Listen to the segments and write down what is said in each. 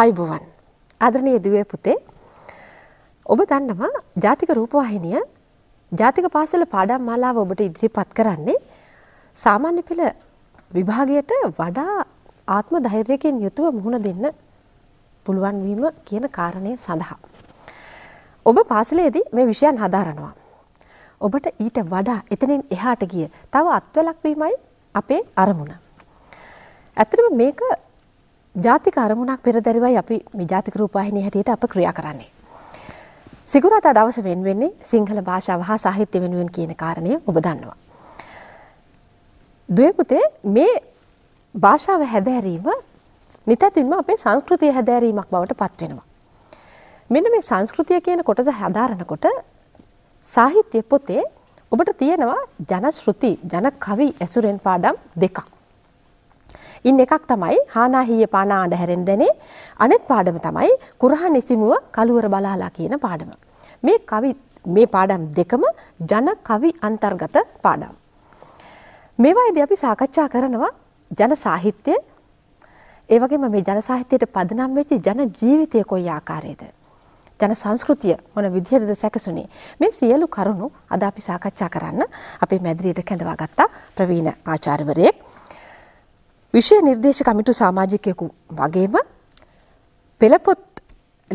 අයිබුවන් ආදරණීය දුවේ පුතේ ඔබ දන්නවා ජාතික රූපවාහිනිය ජාතික පාසල පාඩම් මාලාව ඔබට ඉදිරිපත් කරන්නේ සාමාන්‍ය පෙළ විභාගයට වඩා ආත්ම ධෛර්යයෙන් යුතුව මුහුණ දෙන්න පුළුවන් වීම කියන කාරණය සඳහා ඔබ පාසලේදී මේ විෂයන් හදාරනවා ඔබට ඊට වඩා එතනින් එහාට ගිය තව අත්වලක් වීමයි අපේ අරමුණ ඇත්තටම මේක ජාතික අරමුණක් පෙරදැරිවයි අපි මේ ජාතික රූපවාහිනිය හැටියට අප ක්‍රියා කරන්නේ. සිකුරාදා දවස වෙන් වෙන්නේ සිංහල භාෂාව හා සාහිත්‍ය වෙනුවෙන් කියන කාරණය ඔබ දන්නවා. දුවේ පුතේ මේ භාෂාව හැදෑරීම නිතැතින්ම අපේ සංස්කෘතිය හැදෑරීමක් බවට පත් වෙනවා. මෙන්න මේ සංස්කෘතිය කියන කොටස හදාරනකොට සාහිත්‍ය පොතේ ඔබට තියෙනවා ජන ශ්‍රුති ජන කවි ඇසුරෙන් පාඩම් දෙකක්. ඉන් එකක් තමයි හානා හීය පානා අඬහැරෙන් දැනේ. අනෙත් පාඩම තමයි කුරහ නිසිමුව කලුවර බලාලා කියන පාඩම. මේ කවි මේ පාඩම් දෙකම ජන කවි අන්තර්ගත පාඩම්. මේවායිදී අපි සාකච්ඡා කරනවා ජන සාහිත්‍ය ඒ වගේම මේ ජන සාහිත්‍යයට පදනම් වෙච්ච ජන ජීවිතය කොයි ආකාරයේද? ජන සංස්කෘතිය මොන විදිහටද සැකසුනේ මේ සියලු කරුණු අද අපි සාකච්ඡා කරන්න අපේ මැදිරියට කැඳවා ගත්තා ප්‍රවීණ ආචාර්යවරයෙක් විෂය නිර්දේශ කමිටු සමාජිකයෙකු වගේම පෙළපොත්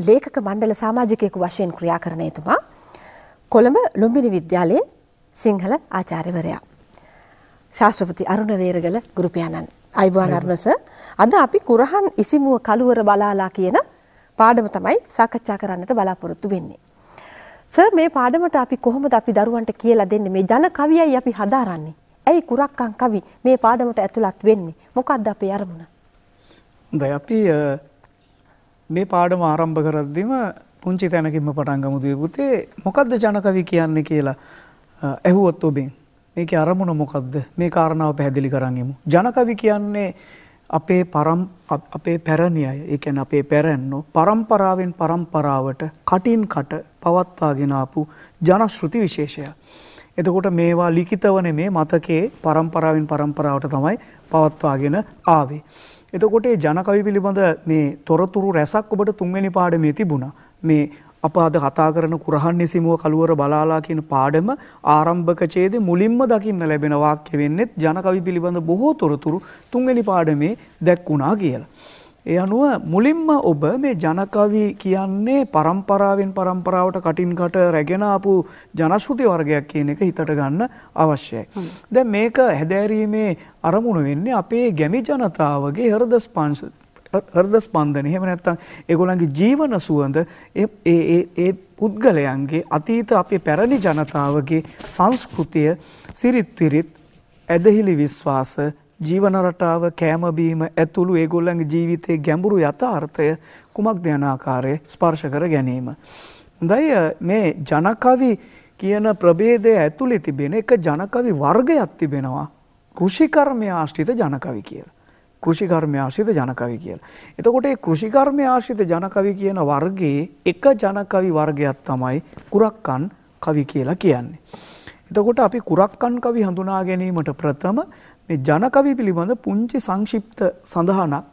ලේඛක මණ්ඩල සමාජිකයෙකු වශයෙන් ක්‍රියා කරන එතුමා කොළඹ ලුම්බිණි විද්‍යාලයේ සිංහල ආචාර්යවරයා. ශාස්ත්‍රපති අරුණ වේරගල ගුරුපියාණන් අයිබෝන් අරුණස අද අපි කුරහන් ඉසිමුව කළුවර බලාලා කියන පාඩම තමයි සාකච්ඡා කරන්නට බලාපොරොත්තු වෙන්නේ. සර් මේ පාඩමට අපි කොහොමද අපි දරුවන්ට කියලා දෙන්නේ මේ ජන කවියයි අපි හදාරන්නේ? ඇයි කුරක්කන් කවි මේ පාඩමට ඇතුළත් වෙන්නේ? මොකක්ද අපේ අරමුණ? හොඳයි අපි මේ පාඩම ආරම්භ කරද්දිම පුංචි තැනකින්ම පටන් ගමු දුවේ පුතේ මොකද්ද ජනකවි කියන්නේ කියලා ඇහුවොත් ඔබෙන් මේකේ අරමුණ මොකද්ද මේ කාරණාව පැහැදිලි කරන් යමු ජනකවි කියන්නේ අපේ පරම් අපේ පැරණි අය ඒ කියන්නේ අපේ පැරැන්නෝ પરම්පරාවෙන් પરම්පරාවට කටින් කට පවත්වාගෙන ආපු ජනශ්‍රුති විශේෂයක් එතකොට මේවා ලිඛිතව නෙමේ මතකයේ પરම්පරාවෙන් પરම්පරාවට තමයි පවත්වාගෙන ආවේ. එතකොට මේ ජනකවි පිළිබඳ මේ තොරතුරු රැසක් ඔබට තුන්වෙනි පාඩමේ තිබුණා. මේ අප අද කතා කරන කුරහන් නිසිමුව කළුවර බලාලා කියන පාඩම ආරම්භක ඡේදේ මුලින්ම දකින්න ලැබෙන වාක්‍ය වෙන්නේ ජනකවි පිළිබඳ බොහෝ තොරතුරු තුන්වෙනි පාඩමේ දැක්ුණා කියලා. ඒ අනුව මුලින්ම ඔබ මේ ජනකවි කියන්නේ પરම්පරාවෙන් પરම්පරාවට කටින් කට රැගෙන ආපු ජනශ්‍රුති වර්ගයක් කියන එක හිතට ගන්න අවශ්‍යයි. දැන් මේක හැදෑරීමේ අරමුණ වෙන්නේ අපේ ගැමි ජනතාවගේ හෘද ස්පන්ස හෘද ස්පන්දන එහෙම නැත්නම් ඒගොල්ලන්ගේ ජීවන සුවඳ ඒ ඒ පුද්ගලයන්ගේ අතීත අපේ පැරණි ජනතාවගේ සංස්කෘතිය සිරිත් විරිත් ඇදහිලි විශ්වාස ජීවන රටාව කෑම බීම ඇතුළු ඒගොල්ලන්ගේ ජීවිතයේ ගැඹුරු යථාර්ථය කුමක්ද යන ආකාරයේ ස්පර්ශ කර ගැනීම. හොඳයි මේ ජනකවි කියන ප්‍රභේදය ඇතුළේ තිබෙන එක ජනකවි වර්ගයක් තිබෙනවා. කෘෂිකර්මය ආශ්‍රිත ජනකවි කියලා. කෘෂිකර්මය ආශ්‍රිත ජනකවි කියලා. එතකොට මේ කෘෂිකර්මය ආශ්‍රිත ජනකවි කියන වර්ගයේ එක ජනකවි වර්ගයක් තමයි කුරක්කන් කවි කියලා කියන්නේ. එතකොට අපි කුරක්කන් කවි හඳුනා ගැනීමට ප්‍රථම මේ ජනකවි පිළිබඳ පුංචි සංක්ෂිප්ත සඳහනක්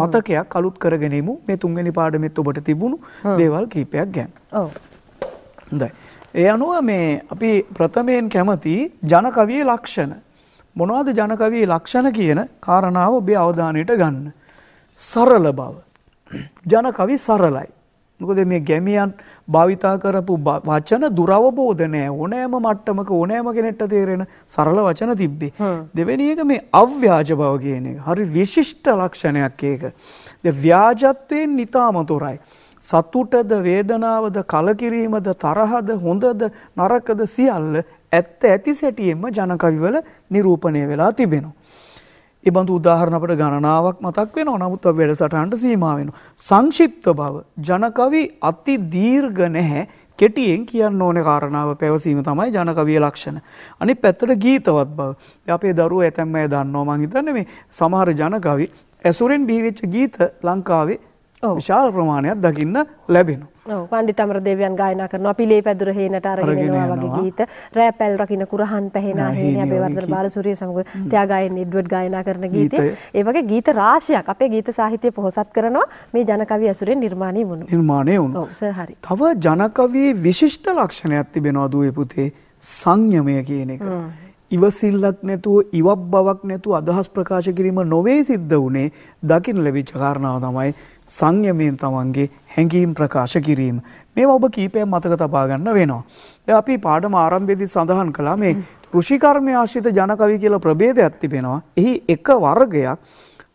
මතකයක් අලුත් කරගෙනීමු මේ තුන්වෙනි පාඩමෙත් ඔබට තිබුණු දේවල් කීපයක් ගැන. ඔව්. හොඳයි. ඒ අනුව මේ අපි ප්‍රථමයෙන් කැමති ජනකවියේ ලක්ෂණ. මොනවද ජනකවියේ ලක්ෂණ කියන කාරණාව ඔබේ අවධානයට ගන්න. සරල බව. ජනකවි සරලයි. මොකද මේ ගැමියන් භාවිතා කරපු වචන දුරවබෝධ නෑ ඕනෑම මට්ටමක ඕනෑම කෙනෙක්ට තේරෙන සරල වචන තිබ්බේ. දෙවෙනි එක මේ අව්‍යාජ බව කියන එක. හරි විශිෂ්ට ලක්ෂණයක් ඒක. ද ව්‍යාජත්වයෙන් නිතාම තොරයි. සතුටද වේදනාවද කලකිරීමද තරහද හොඳද නරකද සියල්ල ඇත්ත ඇති සැටියෙන්ම ජනකවිවල නිරූපණය වෙලා තිබෙනවා. එබඳු උදාහරණ අපට ගණනාවක් මතක් වෙනවා. නමුත් අපි වැඩසටහනට සීමා වෙනවා. සංක්ෂිප්ත බව ජනකවි අති දීර්ඝ නැහැ. කෙටියෙන් කියන්න ඕනේ කාරණාව පැවසීම තමයි ජනකවිය ලක්ෂණ. අනිත් පැත්තට ගීතවත් බව. අපේ දරුවෝ ඇතැම් අය දන්නවා මං හිතන්නේ මේ සමහර ජනකවි ඇසුරෙන් බිහිවෙච්ච ගීත ලංකාවේ විශාල ප්‍රමාණයක් දකින්න ලැබෙන. පණ්ඩි තමර දෙවියන් ගායනා කරනවා පිළේ පැදුර හේනට අරගෙනවා වගේ ගීත රෑ පැල් රකින්න කුරහන් පැහෙනා හේන අපේ වර්ධන බාලසූරිය සමග ත්‍යාගායන එඩ්වඩ් ගායනා කරන ගීතය ඒ වගේ ගීත රාශියක් අපේ ගීත සාහිත්‍යය පොහොසත් කරනවා මේ ජනකවි ඇසුරෙන් නිර්මාණය වුණු නිර්මාණය වුණු හරි තව ජනකවියේ විශිෂ්ට ලක්ෂණයක් තිබෙනවා දුවේ පුතේ සංයමය කියන එක ඉවසිල්ලක් නැතුව ඉවක් බවක් නැතුව අදහස් ප්‍රකාශ කිරීම නොවේ සිද්ධ වුණේ දකින්න ලැබිච්ච කාරණාව තමයි සංයමයෙන් තමන්ගේ හැඟීම් ප්‍රකාශ කිරීම. මේවා ඔබ කීපයක් මතක තබා ගන්න වෙනවා. දැන් අපි පාඩම ආරම්භයේදී සඳහන් කළා මේ ෘෂිකර්මයේ ආශ්‍රිත ජනකවි කියලා ප්‍රභේදයක් තිබෙනවා. එහි එක වර්ගයක්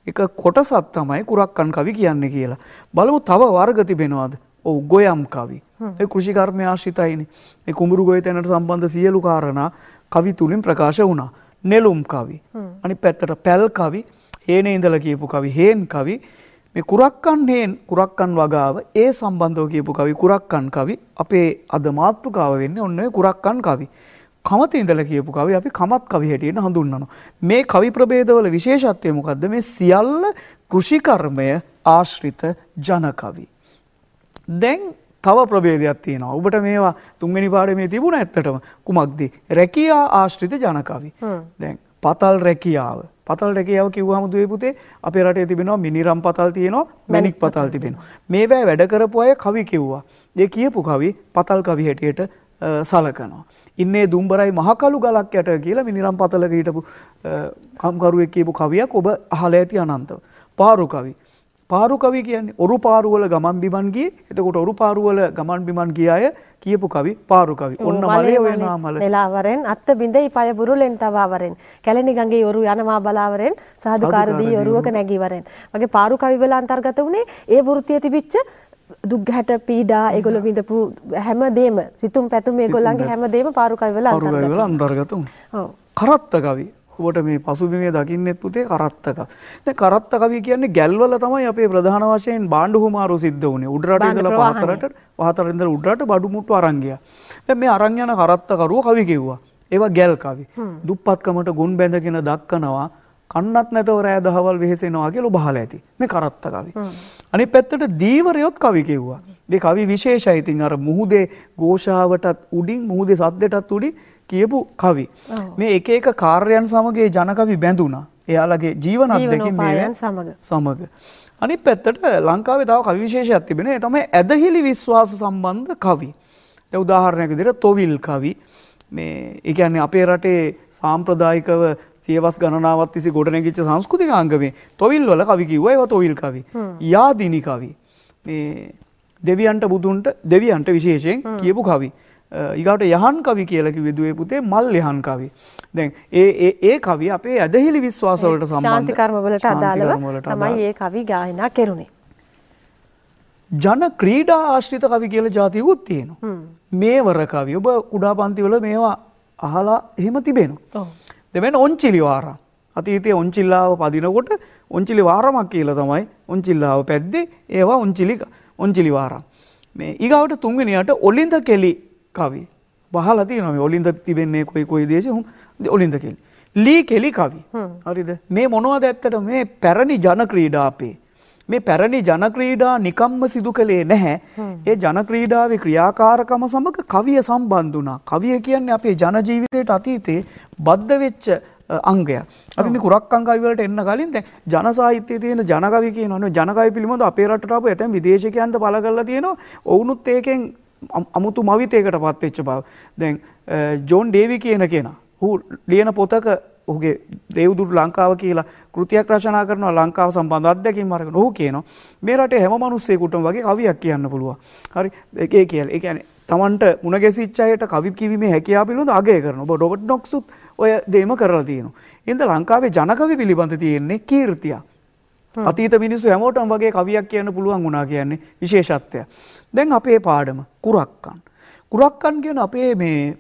එක කොටසක් තමයි කුරක්කන් කවි කියන්නේ කියලා. බලමු තව වර්ග තිබෙනවාද? ඔව් ගොයම් කවි. ඒ කෘෂිකර්මය ආශ්‍රිතයිනේ. ඒ කුඹුරු ගොය තැනට සම්බන්ධ සියලු කාරණා කවි තුලින් ප්‍රකාශ වුණා. නෙළුම් කවි. අනිත් පැත්තට පැල් කවි, හේනේ ඉඳලා කියපු කවි, හේන් කවි මේ කුරක්කන් හේන් කුරක්කන් වගාව ඒ සම්බන්ධව කියපු කවි කුරක්කන් කවි අපේ අද මාතෘකාව වෙන්නේ ඔන්න ඔය කුරක්කන් කවි. කමත ඉඳලා කියපු කවි අපි කමත් කවි හැටියට හඳුන්වනවා. මේ කවි ප්‍රභේදවල විශේෂත්වය මොකද්ද? මේ සියල්ල කෘෂිකර්මය ආශ්‍රිත ජන කවි. දැන් තව ප්‍රබේදයක් තියෙනවා. ඔබට මේවා තුන්වෙනි පාඩමේ තිබුණ ඇත්තටම කුමක්ද? රැකියා ආශ්‍රිත ජනකවි. දැන් පතල් රැකියාව. පතල් රැකියාව කිව්වහම දුවේ පුතේ අපේ රටේ තිබෙනවා මිනිරම් පතල් තියෙනවා, මැණික් පතල් තිබෙනවා. මේවා වැඩ කරපු අය කවි කිව්වා. ඒ කියපු කවි පතල් කවි හැටියට සලකනවා. ඉන්නේ දුම්බරයි මහකලු ගලක් යට කියලා මිනිරම් පතලක හිටපු කම්කරුවෙක් කියපු කවියක් ඔබ අහලා ඇති අනන්තව. පාරු කවි. පාරු කවි කියන්නේ ඔරු පාරුවල ගමන් බිමන් ගියේ. එතකොට ඔරු පාරුවල ගමන් බිමන් ගිය අය කියපු කවි පාරු කවි. ඔන්න මලේ ඔය නාමල. දෙලාවරෙන් අත්ත බිඳයි පය බුරුලෙන් තවවරෙන්. කැලණි ගඟේ ඔරු යනවා බලාවරෙන් සාදුකාර දී ඔරුවක නැගීවරෙන්. වගේ පාරු කවි වල අන්තර්ගත වුණේ ඒ වෘත්තිය තිබිච්ච දුක්ගැට පීඩා ඒගොල්ලෝ විඳපු හැමදේම සිතුම් පැතුම් ඒගොල්ලන්ගේ හැමදේම පාරු කවි වල අන්තර්ගත. කරත්ත කවි ඔබට මේ පසුබිමේ දකින්නෙත් පුතේ කරත්තක. දැන් කරත්ත කවිය කියන්නේ ගැල්වල තමයි අපේ ප්‍රධාන වශයෙන් බාණ්ඩු හුමාරු සිද්ධ වුණේ. උඩරට ඉඳලා පහතරට, පහතර ඉඳලා උඩරට බඩු මුට්ටු අරන් ගියා. දැන් මේ අරන් යන කරත්තකරුව කවි කිව්වා. ඒවා ගැල් කවි. දුප්පත්කමට ගොන් බැඳගෙන දක්කනවා. කන්නත් නැතව රෑ දහවල් වෙහෙසෙනවා කියලා බහලා ඇති. මේ කරත්ත කවි. අනිත් පැත්තට දීවරයොත් කවි කිව්වා. මේ කවි විශේෂයි. ඉතින් අර මුහුදේ ഘോഷාවටත් උඩින් මුහුදේ සද්දටත් උඩින් කියපු කවි. මේ එක එක කාර්යයන් සමගේ ජනකවි බැඳුනා. එයාලගේ ජීවන අත්දැකීම් මේයන් සමග. සමග. අනිත් පැත්තට ලංකාවේ තව කවි විශේෂයක් තිබෙනේ. ඒ තමයි ඇදහිලි විශ්වාස සම්බන්ධ කවි. දැන් උදාහරණයක් විදිහට තොවිල් කවි මේ ඒ කියන්නේ අපේ රටේ සාම්ප්‍රදායිකව සියවස් ගණනාවක් තිස්සේ ගොඩනැගිච්ච සංස්කෘතික අංගමේ තොවිල් වල කවි කිව්වා ඒවා තොවිල් කවි. යාදිනි කවි. මේ දෙවියන්ට බුදුන්ට දෙවියන්ට විශේෂයෙන් කියපු කවි. ඉගට යහන් කවි කියලකි විදුවේ පුතේ මල් යහන් කවි. දැන් ඒ ඒ කවි අපේ ඇදහිලි විශ්වාසවලට සම්බන්ධකර්මවලට අදාළව තමයි ඒ කවි ගායනා කෙරුණේ. ජන ක්‍රීඩා ආශ්‍රිත කවි කියල ජාතිකුත් තියෙනවා. මේවර කවි ඔබ කුඩා පන්තිවල මේවා අහලා එහෙම තිබෙනවා. දෙමෙන් ඔංචිලි වාර. අතීතය ඔංචිල්ලාව පදිනකොට ඔංචිලි වාරමක් කියල තමයි ඔංචිල්ලාව පැද්දේ ඒවා ඔංචිලි ඔංචිලි වාරම්. මේ ඒගවට තුන්වෙනියට ඔලින්ද කෙලි කවි. පහල තියන මේ ඔලින්ද තිබෙන්නේ කොයි කොයි දේශහු ඔලින්ද කෙල්. ලී කෙලි කවි හරිද මේ මොනවද ඇත්තට මේ පැරණි ජනක්‍රීඩා අපේ. මේ පැරණි ජනක්‍රීඩා නිකම්ම සිදු කළේ නැහැ. ඒ ජනක්‍රීඩාවේ ක්‍රියාකාරකම සමග කවිය සම්බන්ධ වුණා. කවිය කියන්නේ අපේ ජන ජීවිතයට අතීතේ බද්ධ වෙච්ච අංගයක්. අපි මේ කුරක් අංගය වලට එන්න කලින් දැන් ජන සාහිත්‍යයේ තියෙන ජනකවි කියනවනේ ජනකවි පිළිබඳ අපේ රටට ආපු ඇතැම් විදේශිකයන්ට බල කරලා තියෙනවා. ඔවුනුත් ඒකෙන් අමුතු මවිතයකට පත්වෙච්ච බව දැන් ජෝන් ඩේවි කියන කියෙන හු ලියන පොතක ඔහුගේ රෙව්දුරු ලංකාව කියලා කෘතියක් රචනා කරනවා ලංකාව සම්බන්ධ අධ්‍යකින් මරක ඔහු කියනවා මේ රටේ හැම මනුස්සයකුටම වගේ කවියක් කියන්න පුළුවන් හරි එකේ කියල එකන තමන්ට මුණගෙසිච්චායට කවි කිවීමේ හැකයා පිළිබඳ අගේ කරන ඔබ ඩොබට් නොක්සුත් ඔය දේම කරලා තියෙනවා. ඉන්ද ලංකාවේ ජනකවි පිළිබඳ තියෙන්නේ කීර්තියක්. අතීත මිනිස්සු හැමෝටම වගේ කවියක් කියන්න පුළුවන් වුණා කියන්නේ විශේෂත්වය. දැන් අපේ පාඩම කුරක්කන්. කුරක්කන් කියන අපේ මේ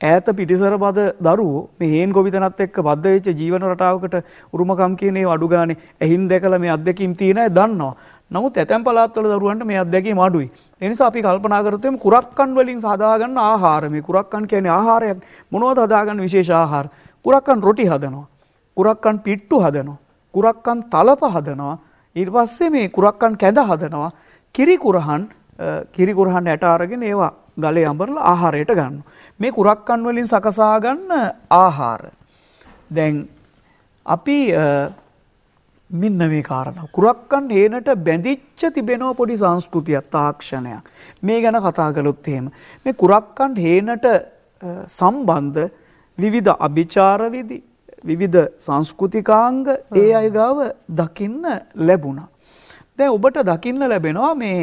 ඈත පිටිසර බද දරුවෝ මේ හේන් ගොවිතනත් එක්ක බද්ධ වෙච්ච ජීවන රටාවකට උරුමකම් කියන ඒවා අඩු ගානේ ඇහින් දැකලා මේ අත්දැකීම් තියෙන අය දන්නවා. නමුත් ඇතැම් පළාත්වල දරුවන්ට මේ අත්දැකීම් අඩුයි. ඒ නිසා අපි කල්පනා කරොත් මේ කුරක්කන් වලින් හදාගන්න ආහාර මේ කුරක්කන් කියන්නේ ආහාරයක් මොනවද හදාගන්න විශේෂ ආහාර? කුරක්කන් රොටි හදනවා. කුරක්කන් පිට්ටු හදනවා. කුරක්කන් තලප හදනවා. ඊට පස්සේ මේ කුරක්කන් කැඳ හදනවා. කිරිකුරහන් කිරිකුරහන් ඇට අරගෙන ඒවා ගලේ අඹරලා ආහාරයට ගන්න. මේ කුරක්කන් වලින් සකසා ගන්න ආහාර. දැන් අපි මෙන්න මේ කාරණා. කුරක්කන් හේනට බැඳිච්ච තිබෙනවා පොඩි සංස්කෘතියක් තාක්ෂණයක්. මේ ගැන කතා කළොත් එහෙම මේ කුරක්කන් හේනට සම්බන්ධ විවිධ අභිචාර විවිධ සංස්කෘතිකාංග ඒ අය ගාව දකින්න ලැබුණා. දැන් ඔබට දකින්න ලැබෙනවා මේ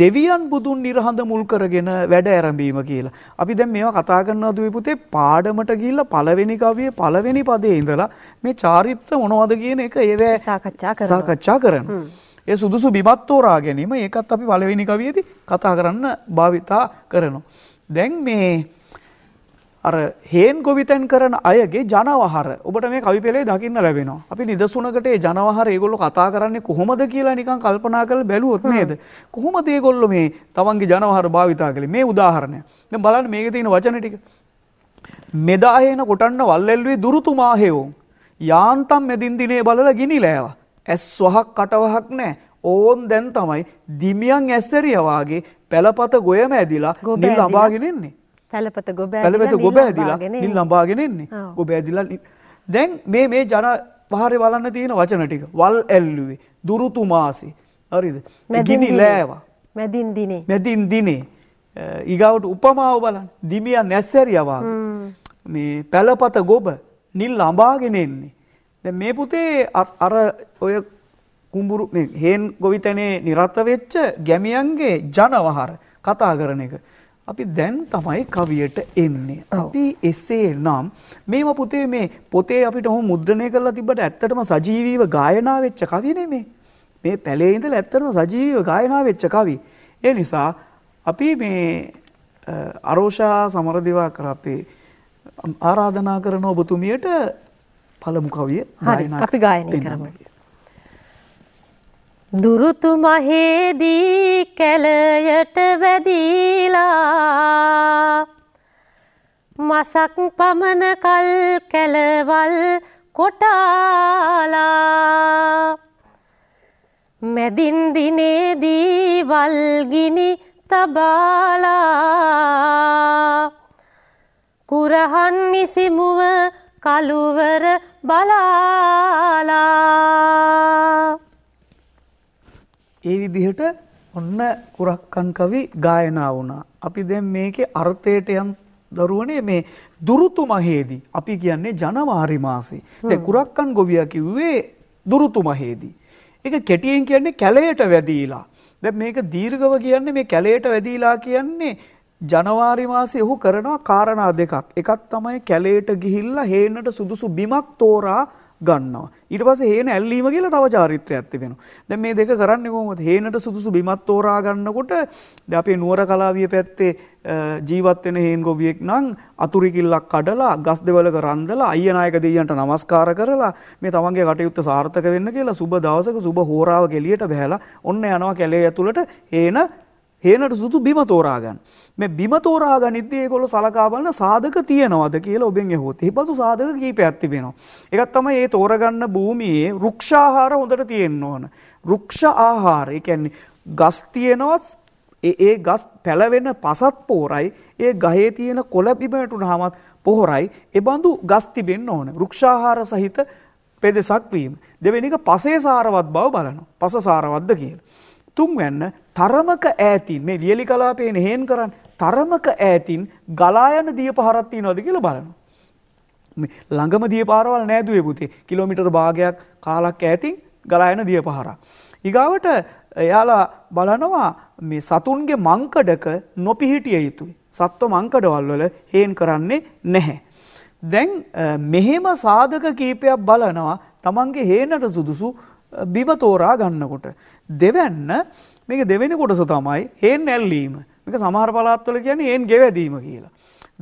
දෙවියන් බුදුන් නිර්හඳ මුල් කරගෙන වැඩ ඇරඹීම කියලා. අපි දැන් මේවා කතා කරනවා දුවේ පුතේ පාඩමට ගිහිල්ලා පළවෙනි කවියේ පළවෙනි පදේ ඉඳලා මේ චාරිත්‍ර මොනවද කියන එක ඒවැ සාකච්ඡා කරනවා. සාකච්ඡා කරනවා. ඒ සුදුසු බිමත් තෝරා ගැනීම ඒකත් අපි පළවෙනි කවියේදී කතා කරන්න භාවිතා කරනවා. දැන් මේ අර හේන් ගොවිතැන් කරන අයගේ ජනවහර ඔබට මේ කවි පෙළේ දකින්න ලැබෙනවා. අපි නිදසුනකට ඒ ජනවහර ඒගොල්ලෝ කතා කරන්නේ කොහොමද කියලා නිකන් කල්පනා කරලා බැලුවොත් නේද? කොහොමද ඒගොල්ලෝ මේ තවන්ගේ ජනවහර භාවිතා කළේ? මේ උදාහරණය. දැන් බලන්න මේකේ තියෙන වචන ටික. මෙදාහේන කොටන්න වල්ලෙල්ලුවේ දුරුතුමාහේවෝ. යාන්තම් මෙදින් දිනේ බලලා ගිනිලෑවා. ඇස් වහක් කටවහක් නැහැ. ඕන් දැන් තමයි දිමියන් ඇස්සරිය වාගේ පැලපත ගොයම ඇදිලා නිල් අබාගෙන ඉන්නේ. පැලපත ගොබ පැලපත ගොබ ඇදිලා නිල් ලම්බාගෙන එන්නේ. ගොබ ඇදිලා දැන් මේ මේ ජන පහරේ වලන්න තියෙන වචන ටික. වල් ඇල්ලුවේ, දුරුතු මාසේ. හරිද? ගිනි ලෑවා. මැදින් දිනේ. මැදින් දිනේ. ඊගාවට උපමාව බලන්න. දිමියා නැස්සරියා මේ පැලපත ගොබ නිල් ලම්බාගෙන එන්නේ. දැන් මේ පුතේ අර ඔය කුඹුරු හේන් ගොවිතැනේ නිරත වෙච්ච ගැමියන්ගේ ජනවහර කතා කරන එක. අපි දැන් තමයි කවියට එන්නේ. අපි එසේ නම් මේව පුතේ මේ පොතේ අපිට හොම මුද්‍රණය කරලා තිබ්බට ඇත්තටම සජීවීව ගායනා වෙච්ච කවි නෙමේ. මේ පැලේ ඉඳලා ඇත්තටම සජීවීව ගායනා වෙච්ච කවි. ඒ නිසා අපි මේ අරෝෂා සමරදිවා කර අපේ ආරාධනා කරන ඔබතුමියට පළමු කවිය ගායනා අපි ගායනා කරමු. දුරුතු මහේදී කැලයට වැදීලා මසක් පමණ කල් කැලවල් කොටාලා මැදින් දිනේදී වල්ගිනි තබාලා කුරහන් නිසිමුව කළුවර බලා ඒ විදිහට ඔන්න කුරක්කන් කවි ගායනා වුණා. අපි දැන් මේකේ අර්ථයට යම් දරුවනේ මේ දුරුතු මහේදී අපි කියන්නේ ජනවාරි මාසේ. දැන් කුරක්කන් ගොවියා කිව්වේ දුරුතු මහේදී. ඒක කෙටියෙන් කියන්නේ කැලයට වැදීලා. දැන් මේක දීර්ඝව කියන්නේ මේ කැලයට වැදීලා කියන්නේ ජනවාරි මාසේ ඔහු කරනවා කාරණා දෙකක්. එකක් තමයි කැලයට ගිහිල්ලා හේනට සුදුසු බිමක් තෝරා ගන්නවා. ඊට පස්සේ හේන ඇල්ලීම කියලා තව චාරිත්‍රයක් තිබෙනවා. දැන් මේ දෙක කරන්නේ කොහොමද? හේනට සුදුසු බිමක් තෝරා ගන්නකොට දැන් අපේ නුවර කලාවිය පැත්තේ ජීවත් වෙන හේන් ගොවියෙක් නම් අතුරුකිල්ලක් කඩලා ගස් දෙවලක රන්දලා අයියනායක දෙවියන්ට නමස්කාර කරලා මේ තමන්ගේ කටයුත්ත සාර්ථක වෙන්න කියලා සුබ දවසක සුබ හෝරාවක එළියට බහැලා ඔන්න යනවා කැලේ ඇතුළට හේන හේනට සුතු බිම තෝරාගන්න. මේ බිම තෝරා ගනිද්දී ඒගොල්ලෝ සලකා බලන සාධක තියනවද කියලා ඔබෙන් ඇහුවොත්. එහිපතු සාධක කීපයක් තිබෙනවා. එකක් තමයි මේ තෝරගන්න භූමියේ වෘක්ෂාහාර හොඳට තියෙන්න ඕන. වෘක්ෂ ආහාර. ඒ කියන්නේ ගස් තියෙනවා ඒ ගස් පැලවෙන පසත් පෝරයි ඒ ගහේ තියෙන කොළ බිමටුනහමත් පොහොරයි එබඳු ගස් තිබෙන්න ඕන. වෘක්ෂාහාර සහිත පෙදෙසක් වීම. දෙවෙනි එක පසේ සාරවත් බව බලනවා. පස සාරවත්ද කියලා. තුන්වැන්න තරමක ඈතින් මේ ලියලි කලාපේ හෙන් කරන්න තරමක ඈතින් ගලායන දිය පහරත්තිී නොද කියල බලන. ළඟම දිය පාරවල් නෑදුවේ පුතේ කිලෝමිටර් භාගයක් කාලක් ඇතින් ගලායන දිය පහර. ඉගාවට එයාලා බලනවා මේ සතුන්ගේ මංකඩක නොපිහිටිය යුතුයි. සත්ව මංකඩවල්වල හේන් කරන්නේ නැහැ. දැන් මෙහෙම සාධක කීපයක් බලනවා තමන්ගේ හේනට සුදුසු බිම තෝරා ගන්නකොට. දෙවැන්න මේක දෙවෙනි කොටස තමයි හේන් ඇල්ලීම මේක සමහර පලාත්වල කියන්නේ හේන් ගෙවැදීම කියලා.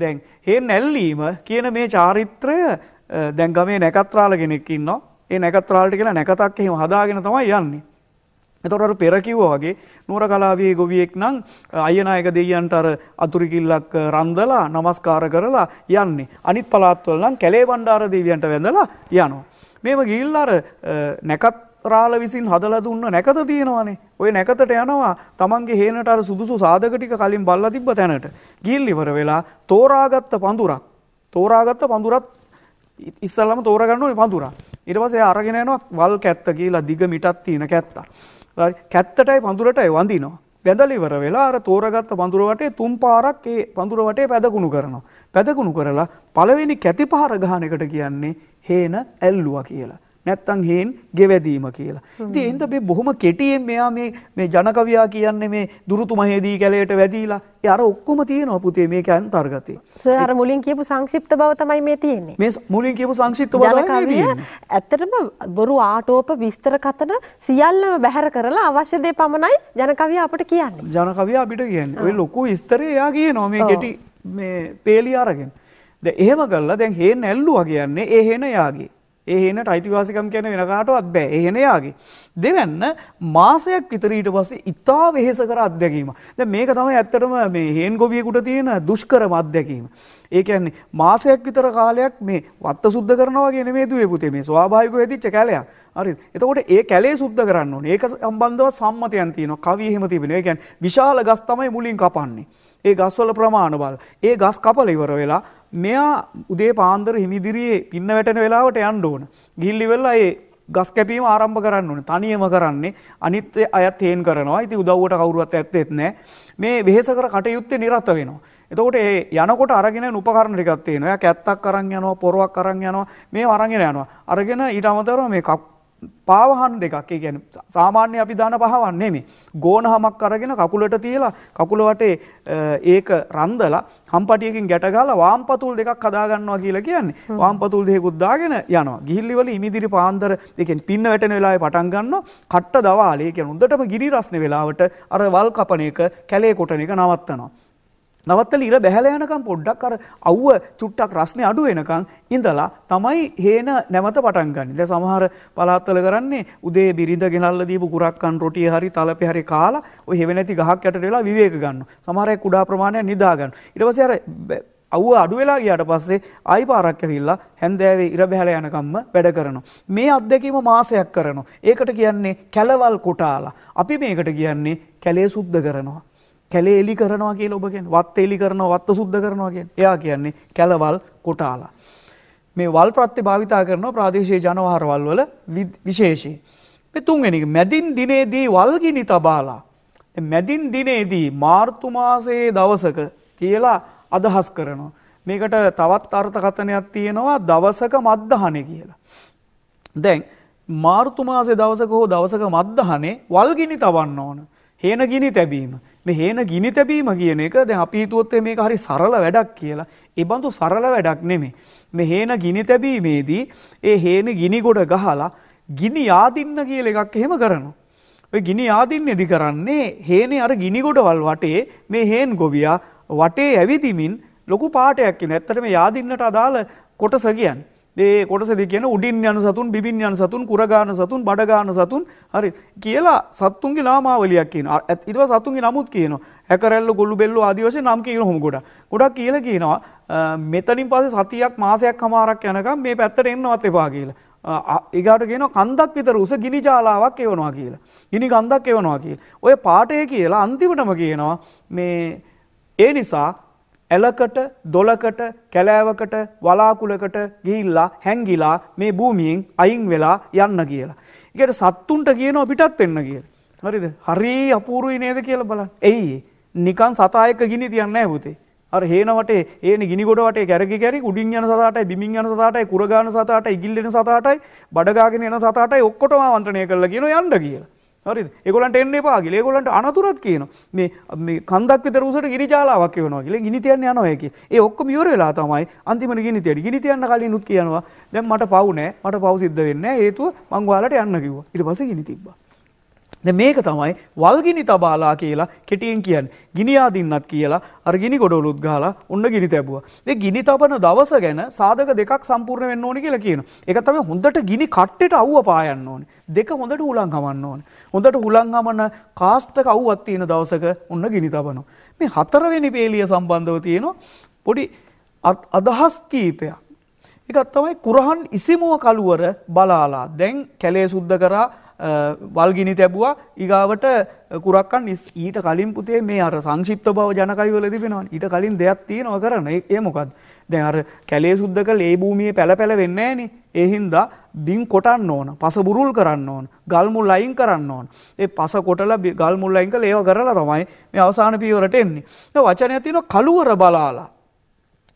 දැන් හේන් ඇල්ලීම කියන මේ චාරිත්‍රය දැන් ගමේ නැකත්‍රාල කෙනෙක් ඉන්නවා. ඒ නැකත්‍රාලට කියලා නැකතක් එහෙම හදාගෙන තමයි යන්නේ. එතකොට අර පෙර කිව්වා වගේ නුවර කලාවියේ ගොවියෙක් නම් අයනායක දෙවියන්ට අර අතුරු කිල්ලක් රන්දලා নমස්කාර කරලා යන්නේ. අනිත් පලාත්වල නම් කැලේ බණ්ඩාර දෙවියන්ට වැඳලා යනවා. මේව ගිහිල්ලා අර නැකත් රාල විසින් හදලා දුන්න නැකත තියෙනවානේ. ඔය නැකතට යනවා තමන්ගේ හේනට අර සුදුසු සාධක ටික කලින් බල්ලා තිබ්බ තැනට. ගිහින් ඉවර වෙලා තෝරාගත්ත පඳුරක්. තෝරාගත්ත පඳුරත් ඉස්සල්ලාම තෝරගන්න ඕනේ පඳුරක්. ඊට පස්සේ අරගෙන යනවා වල් කැත්ත කියලා දිග මිටක් තියෙන කැත්ත. හරි කැත්තටයි පඳුරටයි වඳිනවා. වැඳලා ඉවර වෙලා අර තෝරගත්ත පඳුර වටේ තුන් පාරක් ඒ පඳුර වටේ පැදකුණු කරනවා. පැදකුණු කරලා පළවෙනි කැතිපහර ගහන එකට කියන්නේ හේන ඇල්ලුවා කියලා. නැත්තං හේන් ගෙවැදීම කියලා. ඉතින් එන්ද මේ බොහොම කෙටියෙන් මෙයා මේ මේ ජනකවියා කියන්නේ මේ දුරුතු මහේදී කැලයට වැදීලා ඒ අර ඔක්කොම තියෙනවා පුතේ මේක අන්තර්ගතේ. සර් අර මුලින් කියපු සංක්ෂිප්ත බව තමයි මේ තියෙන්නේ. මේ මුලින් කියපු සංක්ෂිප්ත බව තමයි තියෙන්නේ. ඇත්තටම බොරු ආටෝප විස්තර කතන සියල්ලම බැහැර කරලා අවශ්‍ය දේ පමණයි ජනකවියා අපට කියන්නේ. ජනකවියා අපිට කියන්නේ. ඔය ලොකු විස්තරේ එයා කියනවා මේ කෙටි මේ පේලි අරගෙන. දැන් එහෙම කරලා දැන් හේන ඇල්ලුවා කියන්නේ ඒ හේන යාගේ. ඒ හේනට අයිතිවාසිකම් කියන වෙන කාටවත් බෑ. ඒ හේන යාගේ. දෙවන්න මාසයක් විතර ඊට පස්සේ ඉතා වෙහෙස කර අත්දැකීම. දැන් මේක තමයි ඇත්තටම මේ හේන් ගොවියෙකුට තියෙන දුෂ්කරම අත්දැකීම. ඒ කියන්නේ මාසයක් විතර කාලයක් මේ වත්ත සුද්ධ කරනවා කියන මේ දුවේ පුතේ මේ ස්වාභාවිකව ඇතිච්ච කැලයක්. හරිද? එතකොට ඒ කැලේ සුද්ධ කරන්න ඕනේ. ඒක සම්බන්ධව සම්මතයන් තියෙනවා. කවි එහෙම තිබෙනවා. ඒ කියන්නේ විශාල ගස් තමයි මුලින් කපන්නේ. ඒ ගස්වල ප්‍රමාණ බල. ඒ ගස් කපල ඉවර වෙලා මෙයා උදේ පාන්දර හිමිදිරියේ පින්න වැටෙන වෙලාවට යන්න ඕන. ගිහිල්ලි වෙලා ඒ ගස් කැපීම ආරම්භ කරන්න ඕන. තනියම කරන්නේ අනිත් අයත් හේන් කරනවා. ඉතින් උදව්වට කවුරුවත් ඇත්තෙත් නැහැ. මේ වෙහෙස කර කටයුත්තේ නිරත වෙනවා. එතකොට ඒ යනකොට අරගෙන යන උපකරණ ටිකක් තියෙනවා. එයා කැත්තක් අරන් යනවා, පොරවක් අරන් යනවා, මේව අරගෙන යනවා. අරගෙන ඊට අමතරව මේ පාවහන් දෙකක් ගැන සාමාන්‍ය අපි දාන පහවන්නේ මේ ගෝන හමක් අරගෙන කකුලට තියලා කකුලවටේ ඒක රන්දලා හම්පටියකින් ගැටගාල වාම්පතුල් දෙකක් හදාගන්නවා කියලා කියන්නේ වාම්පතුල් දෙහෙකුද්දාගෙන යනවා ගිහිල්ලිවල ඉමිදිරි පාන්දර දෙකෙන් පින්න වැටෙන වෙලාවේ පටන් ගන්නවා කට්ට දවාලේ කියන උන්දටම ගිරි රස්නේ වෙලාවට අර වල් කපන එක කැලේ කොටන එක නවත්තනවා නවත්තල ඉර බැහැල යනකම් පොඩ්ඩක් අර අව්ව චුට්ටක් රස්නේ අඩු වෙනකම් ඉඳලා තමයි හේන නැවත පටන් ගන්න. දැන් සමහර පළාත්වල කරන්නේ උදේ බිරිඳ ගෙනල්ලා දීපු කුරක්කන් රොටිය හරි තලපේ හරි කාලා ඔය හැව නැති ගහක් යටට වෙලා විවේක ගන්නවා. සමහර අය කුඩා ප්‍රමාණයක් නිදා ගන්නවා. ඊට පස්සේ අර අව්ව අඩු වෙලා ගියාට පස්සේ ආයි පාරක් ඇවිල්ලා හැන්දෑවේ ඉර බැහැල යනකම්ම වැඩ කරනවා. මේ අත්දැකීම මාසයක් කරනවා. ඒකට කියන්නේ කැලවල් කොටාලා. අපි මේකට කියන්නේ කැලේ සුද්ධ කරනවා. කැලේ එලි කරනවා කියලා ඔබ කියන්නේ. වත් එලි කරනවා, වත්ත සුද්ධ කරනවා කියන්නේ. එයා කියන්නේ කැලවල් කොටාලා. මේ වල් ප්‍රත්‍ය භාවිතා කරනවා ප්‍රාදේශීය ජනවහරවල් වල විශේෂයෙන්. මේ තුන්වෙනි මැදින් දිනේදී වල්ගිනි තබාලා. මැදින් දිනේදී මාර්තු මාසයේ දවසක කියලා අදහස් කරනවා. මේකට තවත් අර්ථකථනයක් තියෙනවා දවසක මද්දහනේ කියලා. දැන් මාර්තු මාසේ දවසක හෝ දවසක මද්දහනේ වල්ගිනි තවන්න ඕන. හේන ගිනි තැබීම. මේ හේන ගිනි තැබීම කියන එක දැන් අපි හිතුවොත් මේක හරි සරල වැඩක් කියලා. ඒ බඳු සරල වැඩක් නෙමෙයි. මේ හේන ගිනි තැබීමේදී ඒ හේන ගිනි ගොඩ ගහලා ගිනි යාදින්න කියලා එකක් එහෙම කරනවා. ඔය ගිනි යාදින්නේදී කරන්නේ හේනේ අර ගිනි ගොඩවල් වටේ මේ හේන් ගොවියා වටේ ඇවිදිමින් ලොකු පාටයක් කියන. ඇත්තටම යාදින්නට අදාළ කොටස කියන්නේ. ඒ කොටසෙද කියන උඩින් යන සතුන් බිබින් යන සතුන් කුරගාන සතුන් බඩගාන සතුන් හරි කියලා සත්තුන්ගේ නාමාවලියක් කියන ඉටව සතුන්ගේ නමුත් කියන හැකරල්ල ගොල්ු බෙල්ලු අදිවශය නම් කියන හොම ගොඩ ගොඩක් කියල කියනවා මෙතනින් පස සතියක් මාසයක් හමාරක් යනකම් මේ පැත්තට එන්නවත් එපා කියලා ඒගාට කියන කන්දක් විතර උස ගිනි ජාලාවක් එවනවා කියලා. ගිනි ගන්දක් එවනවා කියලා. ඔය පාටය කියලා අන්තිමටම කියනවා මේ ඒ නිසා ඇලකට දොලකට කැලෑවකට වලාකුලකට ගිහිල්ලා හැංගිලා මේ භූමියෙන් අයින් වෙලා යන්න කියලා. ඒකට සත්තුන්ට කියනවා පිටත් වෙන්න කියලා. හරිද? හරි අපූර්වයි නේද කියලා බලන්න. එයි නිකන් සතා එක්ක ගිනි තියන්නේ නැහැ පුතේ. අර හේන වටේ ඒන ගිනි ගොඩ වටේ කැරකි කැරි උඩින් යන සතාටයි බිමින් යන සතාටයි කුර ගන්න සතාටයි ඉගිල්ලෙන සතාටයි බඩ ගාගෙන යන සතාටයි ඔක්කොටම ආවන්ත්‍රණය කරලා කියනවා යන්න කියලා. හරි ඒගොලන්ට එන්න එපා කියලා. ඒගොල්ලන්ට අනතුරක් කියනවා. මේ මේ කන්දක් විතර උසට ගිනි ජාලාවක් එවනවා කියලා. ගිනි තියන්න යනවා ඒකේ. ඒ ඔක්කොම ඉවර වෙලා තමයි අන්තිමට ගිනි තියන. ගිනි තියන්න කලින් උත් කියනවා. දැන් මට පව් නෑ. මට පව් සිද්ධ වෙන්නේ නෑ. හේතුව මං ඔයාලට යන්න කිව්වා. ඊට පස්සේ ගිනි තිබ්බා. දැන් මේක තමයි වල්ගිනි තබාලා කියලා කෙටියෙන් කියන්නේ. ගිනි ආදින්නත් කියලා අර ගිනි ගොඩවලුත් ගහලා උන්න ගිනි තැබුවා. මේ ගිනි තබන දවස ගැන සාධක දෙකක් සම්පූර්ණ වෙන්න ඕනේ කියලා කියනවා. ඒක තමයි හොඳට ගිනි කට්ටේට අවුව පායන්න ඕනේ. දෙක හොඳට හුලං හමන්න ඕනේ. හොඳට හුලං හමන කාස්ට් එක අවුවක් තියෙන දවසක උන්න ගිනි තබනවා. මේ හතරවෙනි පේලිය සම්බන්ධව තියෙනවා පොඩි අදහස් කීපයක්. ඒකත් තමයි කුරහන් ඉසිමුව කළුවර බලාලා දැන් කැලේ සුද්ධ කරා වල්ගිනි තැබවා ඉගාවට කුරක්කන් ඊට කලින් පුතේ මේ අර සංශිප්ත බව ජනකයිවල තිබෙනවා ඊට කලින් දෙයක් තියෙනව කරන ඒ මොකක්ද දැන් අර කැලේ සුද්දක ලේ භූමියේ පැල පැල වෙන්නේ නැහනේ ඒ හින්දා බින් කොටන්න ඕන පස බුරුල් කරන්න ඕන ගල් මුල් අයින් කරන්න ඕන ඒ පස කොටලා ගල් මුල් අයින් කරලා ඒව කරලා තමයි මේ අවසාන පියවරට එන්නේ දැන් වචනය තියෙනවා කලුවර බලාලා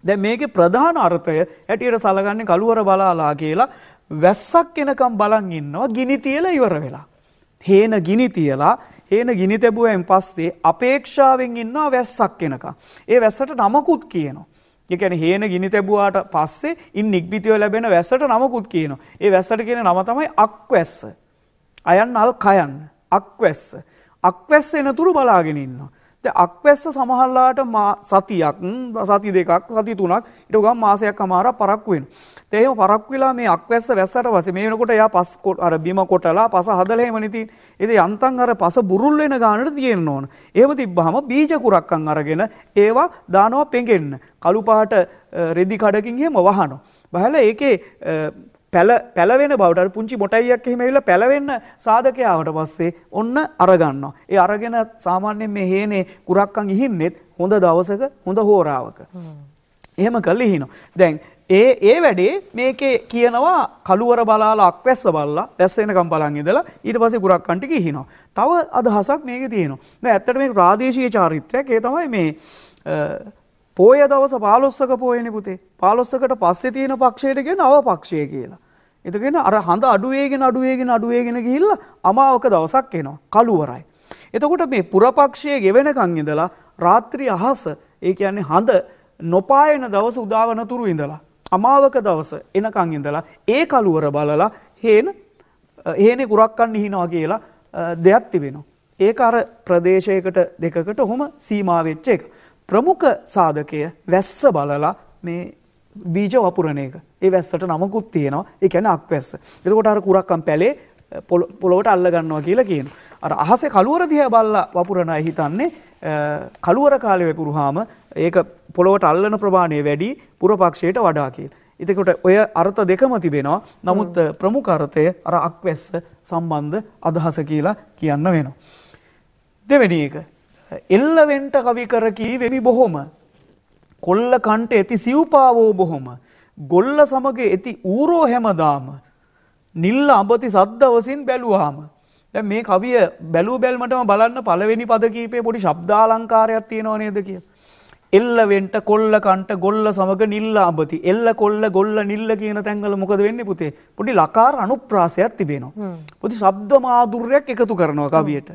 දැන් මේකේ ප්‍රධාන අර්ථය ඇටියට සලකන්නේ කලුවර බලාලා කියලා වැස්සක් එනකම් බලන් ඉන්නවා ගිනි තියලා ඉවර වෙලා. හේන ගිනි තියලා හේන ගිනි තැබුවෙන් පස්සේ අපේක්ෂාවෙන් ඉන්නවා වැස්සක් එනකම්. ඒ වැස්සට නමකුත් කියනවා. ඒ කියන්නේ හේන ගිනි තැබුවාට පස්සේ ඉන් නික්බිතිව ලැබෙන වැස්සට නමකුත් කියනවා. ඒ වැස්සට කියන නම තමයි අක්වැස්ස. අයන් අල් කයන් අක්වැස්ස. අක්වැස්ස එනතුරු බලාගෙන ඉන්නවා. අක්වැස්ස සමහල්ලාට සතියක් සති දෙකක් සති තුනක් ඉට ගම් මාසයක් අමාර පරක්වෙන්. තේම පරක්වෙලා මේ අක්වැස්ස වැස්සට වස මේ වෙනකොට යා පස්කොට අර බිම කොටලා පස හදලහෙමනිති එති යන්තන් අර පස බුරුල්ලෙන ගානට තියෙන්න්න ඕන. ඒම තිබ්බහම බීජකුරක්කං අරගෙන ඒවා දානවා පෙගෙන්න්න. කළුපාට රෙදි කඩකින් හෙම වහනෝ. බහල ඒකේ පැල පැලවෙන බවට පුංචි මොටයියක් එහෙම ඇවිල්ලා පැලවෙන්න සාධකයාවට පස්සේ ඔන්න අරගන්නවා. ඒ අරගෙන සාමාන්‍යයෙන් මේ හේනේ කුරක්කන් ඉහින්නෙත් හොඳ දවසක හොඳ හෝරාවක. එහෙම කළා ඉහිනවා. දැන් ඒ ඒ වැඩේ මේකේ කියනවා කළුවර බලාලා අක්වැස්ස බලලා වැස්ස එනකම් බලන් ඉඳලා ඊට පස්සේ කුරක්කන් ටික ඉහිනවා. තව අදහසක් මේකේ තියෙනවා. මේ ඇත්තට මේ ප්‍රාදේශීය චාරිත්‍රයක් ඒ තමයි මේ පෝය දවස පාලොස්සක පෝයන පුතේ පාලොස්සකට පස්සේ තියෙන පක්ෂයටගෙන අව පක්ෂය කියලා. එතගෙන අර හඳ අඩුවේගෙන අඩුවේගෙන අඩුවේගෙන ගිහිල්ල අමාවක දවසක් එනවා කළුවරයි. එතකොට මේ පුරපක්ෂය ගෙවෙනකං ඉඳලා රාත්‍රී අහස ඒ කියන්නේ හඳ නොපායන දවස උදාවනතුරු ඉඳලා. අමාවක දවස එනකං ඉඳලා ඒ කළුවර බලලා හේන හේනෙ ගුරක්කන්න හිනවා කියලා දෙයක් තිබෙනවා. ඒක අර ප්‍රදේශයකට දෙකකට හොම සීමාවෙච්ච එක. ප්‍රමුඛ සාධකය වැස්ස බලලා මේ බීජ වපුරණ එක. ඒ වැස්සට නමකුත් තියෙනවා. ඒ කියන්නේ අක්වැස්ස. එතකොට අර කුරක්කම් පැලේ පොළොවට අල්ල ගන්නවා කියලා කියනවා. අර අහසේ කළුවර දිහා බලලා වපුරණයි හිතන්නේ කළුවර කාලේ වපුරුවාම ඒක පොළොවට අල්ලන ප්‍රමාණය වැඩි පුරපක්ෂයට වඩා කියලා. එතකොට ඔය අර්ථ දෙකම තිබෙනවා. නමුත් ප්‍රමුඛ අර්ථය අර අක්වැස්ස සම්බන්ධ අදහස කියලා කියන්න වෙනවා. දෙවෙනි එක එල්ලවෙන්ට කවිකරකී වෙවි බොහොම. කොල්ල කන්ට ඇති සිව්පාවෝ බොහොම. ගොල්ල සමග ඇති ඌරෝ හැමදාම. නිල්ල අඹති සද්දවසින් බැලුවාම. දැ මේ කවිය බැලූ බැල්මටම බලන්න පලවෙනි පදකීපේ පොඩි ශබ්දාලංකාරයක් තියෙනවා නේද කිය. එල්ලවෙන්ට කොල්ල කන්ට ගොල්ල සමග නිල්ල අඹති එල්ල කොල්ල ගොල්ල නිල්ල කියන තැන්ගල මොකද වෙන්න පුතේ පොඩි ලකාර අනුප්‍රාසයක් තිබෙනවා. පොති ශබ්ද මාදුරයක් එකතු කරනවා කවියට.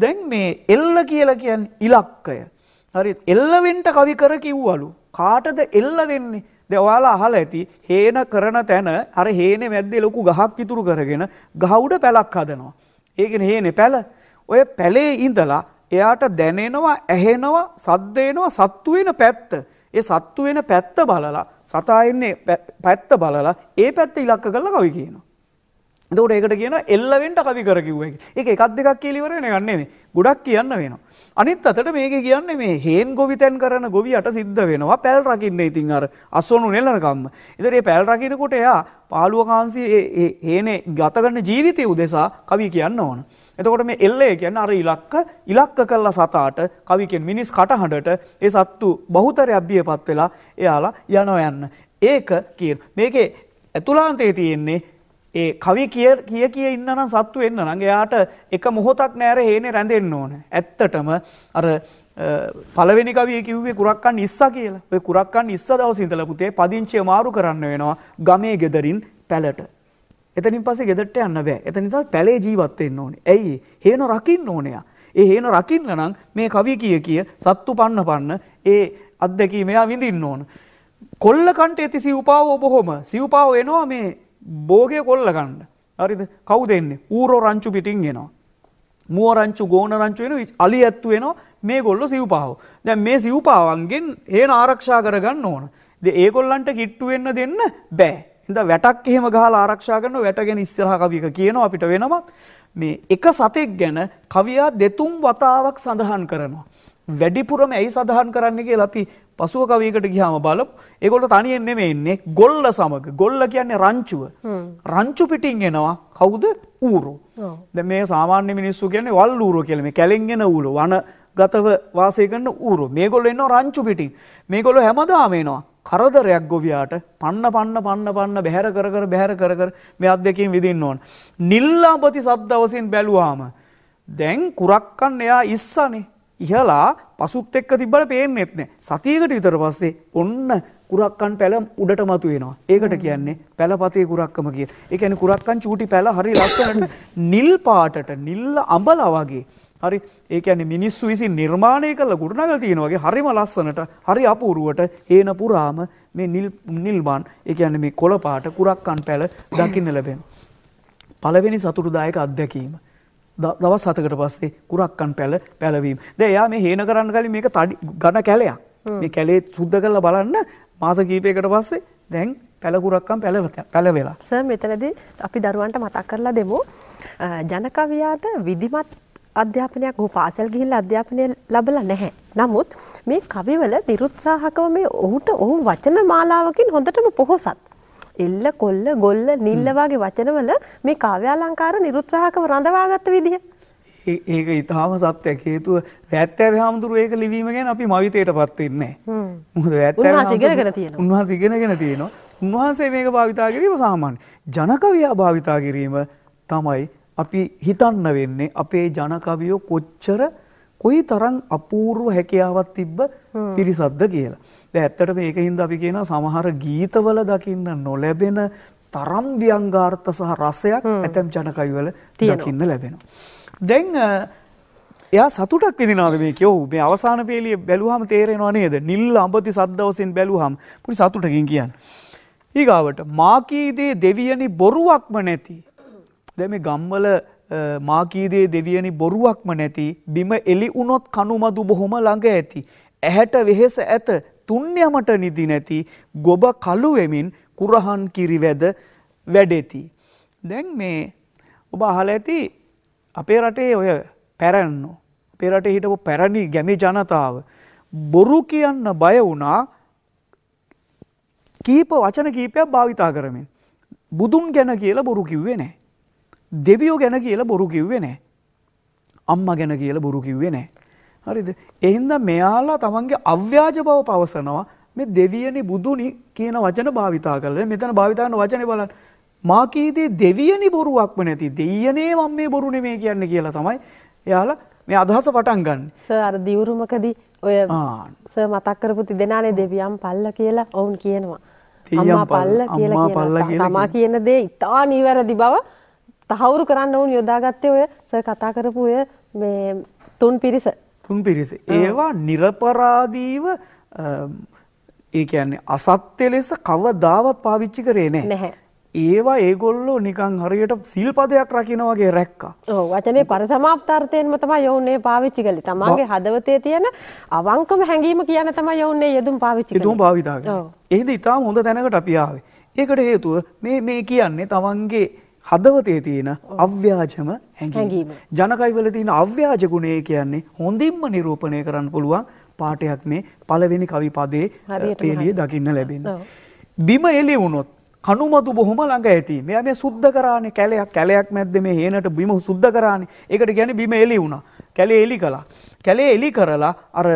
දැන් මේ එල්ල කියලා කියන් ඉලක්කය. හරි එල්ලවෙන්ට කවි කර කිව්වලු. කාටද එල්ල වෙන්නේ දෙවාලා අහල ඇති හේන කරන තැන අර හේනෙ මැද්දේ ලොකු ගහක් ඉතුරු කරගෙන ගහුඩ පැලක් හදනවා. ඒකෙන හේනෙ පැල ඔය පැලේ ඉඳලා එයාට දැනෙනවා ඇහෙනවා සද්දේනවා සත්තු වෙන පැත්ත. ඒ සත්තු වෙන පැත්ත බලලා සතා ඉන්නේ පැත්ත බලලා ඒ පැත්ත ඉලක්ක කරලා කවි කියනවා. දෝට ඒකට කියන එල්ලවෙන්ට කවි කර කිව්වයි එක එකක් දෙකක් කියලිවරෙන ගන්නේ ගොඩක් කියන්න වෙන. අනිත් අතට මේක කියන්නේ මේ හේන් ගොවිතැන් කරන ගොවියට සිද්ධ වෙනවා පැල් රකින්න ඉතින් අර අස්වනු නෙල්ලනකම්ම. එදරේ පැල් රකිනකොට එයා පාලුවකාන්සිය හේනේ ගතගන්න ජීවිතය උදෙසා කවි කියන්න ඕන. එතකොට මේ එල්ලේ කියන්න අර ඉලක්ක ඉලක්ක කල්ලා සතාට කවිකෙන් මිනිස් කටහඬට ඒ සත්තු බහුතරය අභ්‍යපත් වෙලා එයාලා යනව යන්න. ඒක කියන මේකේ ඇතුලාන්තේ තියෙන්නේ ඒ කවි කිය කිය කිය ඉන්නනම් සත්තු එන්න නම් එයාට එක මොහොතක් නෑර හේනේ රැඳෙන්න ඕන. ඇත්තටම අර පළවෙනි කවිය කිව්වේ කුරක්කන් ඉස්සා කියලා. ඔය කුරක්කන් ඉස්සා දවසේ ඉඳලා පුතේ පදිංචිය මාරු කරන්න වෙනවා ගමේ ගෙදරින් පැලට. එතනින් පස්සේ ගෙදරට යන්න බෑ. එතන නිසා පැලේ ජීවත් වෙන්න ඕනේ. ඇයි? හේන රකින්න ඕනේ. ඒ හේන රකින්න නම් මේ කවිය කිය කිය සත්තු පන්න පන්න ඒ අත්දැකීම එයා විඳින්න ඕන. කොල්ල කන්ට ඇති සිව්පාව බොහොම සිව්පාව එනවා මේ බෝගය කොල්ල ගණ්ඩ හරිද කවු දෙන්නේ ඌරෝ රංචු පිටින් ගෙනවා මුවරංචු ගෝන රංචු වෙන අලි ඇත්තු වෙනවා මේ ගොල්ලො සිව්පාහෝ දැන් මේ සිව්පාවන්ගෙන් ඒන ආරක්ෂා කරගන්න ඕන ද ඒගොල්ලන්ට කිට්ටු වෙන්න දෙන්න බෑ ඉඳ වැටක් එහෙම ගහලා ආරක්ෂා කරන වැටගෙන ඉස්සරහ කවියක කියනවා අපිට වෙනවා මේ එක සතෙක් ගැන කවියා දෙතුන් වතාවක් සඳහන් කරනවා වැඩිපුරම ඇයි සඳහන් කරන්න කියලා අපි පසුව කවීකට ගිහාම බලපු ඒගොල්ල තනියෙන් නෙමෙන්නේ ගොල්ල සමග ගොල්ල කියන්නේ රංචුව රංචු පිටින් එනවා කවුද ඌරු දැන් මේ සාමාන්‍ය මිනිස්සු කියන්නේ වල් ඌරු කියලා මේ කැලෙන් එන ඌරු වන ගතව වාසය කරන ඌරු මේගොල්ලෝ එනවා රංචු පිටින් මේගොල්ලෝ හැමදාම එනවා කරදරයක් ගොවියාට පන්න පන්න පන්න පන්න බැහැර කර කර බැහැර කර කර මේ අත් දෙකෙන් විඳින්න ඕන නිල්ලාපති සද්දවසින් බැලුවාම දැන් කුරක්කන් එයා ඉස්සනේ ඉහලා පසුත් එක්ක තිබ්බට පේන්නෙත් නෑ. සතියකට විතර පස්සේ ඔන්න කුරක්කන් පැල උඩට මතුවෙනවා. ඒකට කියන්නේ පැලපතේ කුරක්කම කිය. ඒ කියන්නේ කුරක්කන් චූටි පැල හරි ලස්සනට නිල් පාටට නිල්ල අඹලා වගේ හරි ඒ කියන්නේ මිනිස්සු විසින් නිර්මාණය කළ ගොඩනගලා තියෙන වගේ හරිම ලස්සනට හරි අපූර්වට හේන පුරාම මේ නිල් නිල්බන් ඒ කියන්නේ මේ කොළ පාට කුරක්කන් පැල දකින්න ලැබෙනවා. පළවෙනි සතුටුදායක අත්දැකීම. දවස් හතකට පස්සේ කුරක්කන් පැල පැලවීම. දැන් එයා මේ හේන කරන්න කලින් මේක තඩි ඝන කැලයක්. මේ කැලේ සුද්ධ කරලා බලන්න මාස කිහිපයකට පස්සේ දැන් පැල කුරක්කන් පැල පැල වෙලා. සර් මෙතනදී අපි දරුවන්ට මතක් කරලා දෙමු ජනකවියාට විධිමත් අධ්‍යාපනයක් ඔහු පාසල් ගිහිල්ලා අධ්‍යාපනය ලැබලා නැහැ. නමුත් මේ කවිවල නිරුත්සාහකව මේ ඔහුට ඔහු වචන මාලාවකින් හොඳටම පොහොසත්. එල්ල කොල්ල ගොල්ල නිල්ල වගේ වචනවල මේ කාව්‍යාලංකාර නිරුත්සාහකව රඳවාගත්ත විදිහ. ඒක ඉතාම සත්‍යයක් හේතුව වැත්තෑව හාමුදුරුව ඒක ලිවීම ගැන අපි මවිතයටපත් වෙන්නේ. මොකද වැත්තෑව ඉගෙනගෙන තියෙනවා. උන්වහන්සේ ඉගෙනගෙන තියෙනවා. උන්වහන්සේ මේක භාවිතා කිරීම සාමාන්‍ය. ජනකවියා භාවිතා කිරීම තමයි අපි හිතන්න වෙන්නේ අපේ ජනකවියෝ කොච්චර කොයි තරම් අපූර්ව හැකියාවක් තිබ්බ පිරිසක්ද කියලා. දැන් ඇත්තට මේකින්ද අපි කියනවා සමහර ගීතවල දකින්න නොලැබෙන තරම් ව්‍යංගාර්ථ සහ රසයක් ඇතම් ජනකවිවල දකින්න ලැබෙනවා. දැන් එයා සතුටක් විඳිනවාද මේ කියෝ මේ අවසාන පේලිය බැලුවාම තේරෙනවා නේද නිල් අඹති සද්දවසින් බැලුවාම පුරි සතුටකින් කියන්නේ ඊගාවට මාකීදී දෙවියනි බොරුවක්ම නැති දැන් මේ ගම්වල මාකීදේ දෙවියනි බොරුවක්ම නැති බිම එලි වුණොත් කනුමදු බොහොම ළඟ ඇති. ඇහැට වෙහෙස ඇත තුන්යමට නිදි නැති ගොබ කළුවෙමින් කුරහන් කිරිවැද වැඩෙති. දැන් මේ ඔබ අහල ඇති අපේ රටේ ඔය පැරැන්නෝ. අපේ රටේ හිටපු පැරණි ගැමි ජනතාව. බොරු කියන්න බය වුණා කීප වචන කීපයක් භාවිතා කරමින්. බුදුන් ගැන කියලා බොරු කිව්වේ නෑ. දෙවියෝ ගැන කියලා බොරු කිව්වේ නෑ. අම්ම ගැන කියල බොරු කිව්වේ නෑ. හරිද එහින්ද මෙයාලා තමන්ගේ අව්‍යාජ බව පවසනවා මේ දෙවියනි බුදුනි කියන වචන භාවිතා කරල මෙතන භාවිතාන වචන බලන්න මාකීතේ දෙවියනි බොරුවක් නැති දෙයනේ මම මේ බොරු නෙමේ කියන්න කියලා තමයි එයාලා මේ අදහස පටන් ගන්න. සර් අර දියුරුමකදී ඔය සර් මතක් කරපු තිදෙනානේ දෙවියන් පල්ල කියලා ඔවුන් කියනවා. අම්මා පල්ල කියලා කියනවා. තමා කියන දේ ඉතා නිවැරදි බව තහවුරු කරන්න ඕන යොදාගත්තේ ඔය සර් කතා කරපු ඔය මේ තුන් පිරිස. තුන් පිරිස. ඒවා නිර්පරාදීව ඒ කියන්නේ අසත්‍ය ලෙස කවදාවත් පාවිච්චි කරේ නැහැ. නැහැ. ඒවා ඒගොල්ලෝ නිකං හරියට සිල්පදයක් රකින වගේ රැක්කා. ඔව් වචනේ පරිසමාප්තාර්ථයෙන්ම තමයි යෝන්නේ පාවිච්චි කළේ. තමාගේ හදවතේ තියෙන අවංකම හැඟීම කියන තමයි යෝන්නේ යෙදුම් පාවිච්චි කළේ. යෙදුම් භාවිතා කළේ. එහෙද ඊටාම හොඳ තැනකට අපි ආවේ. ඒකට හේතුව මේ මේ කියන්නේ තමන්ගේ හදවතේ තියෙන අව්‍යාජම හැඟීම. ජනකයිවල තියෙන අව්‍යාජ ගුණය කියන්නේ හොඳින්ම නිරූපණය කරන්න පුළුවන් පාඨයක් මේ පළවෙනි කවි පදේ පේළිය දකින්න ලැබෙන්නේ. බිම එළි වුණොත් කණුමතු බොහොම ළඟ ඇති. මෙයා මේ සුද්ධ කරානේ කැලයක් කැලයක් මැද්ද මේ හේනට බිම සුද්ධ කරානේ. ඒකට කියන්නේ බිම එළි වුණා. කැලේ එලි කළා. කැලේ එලි කරලා අර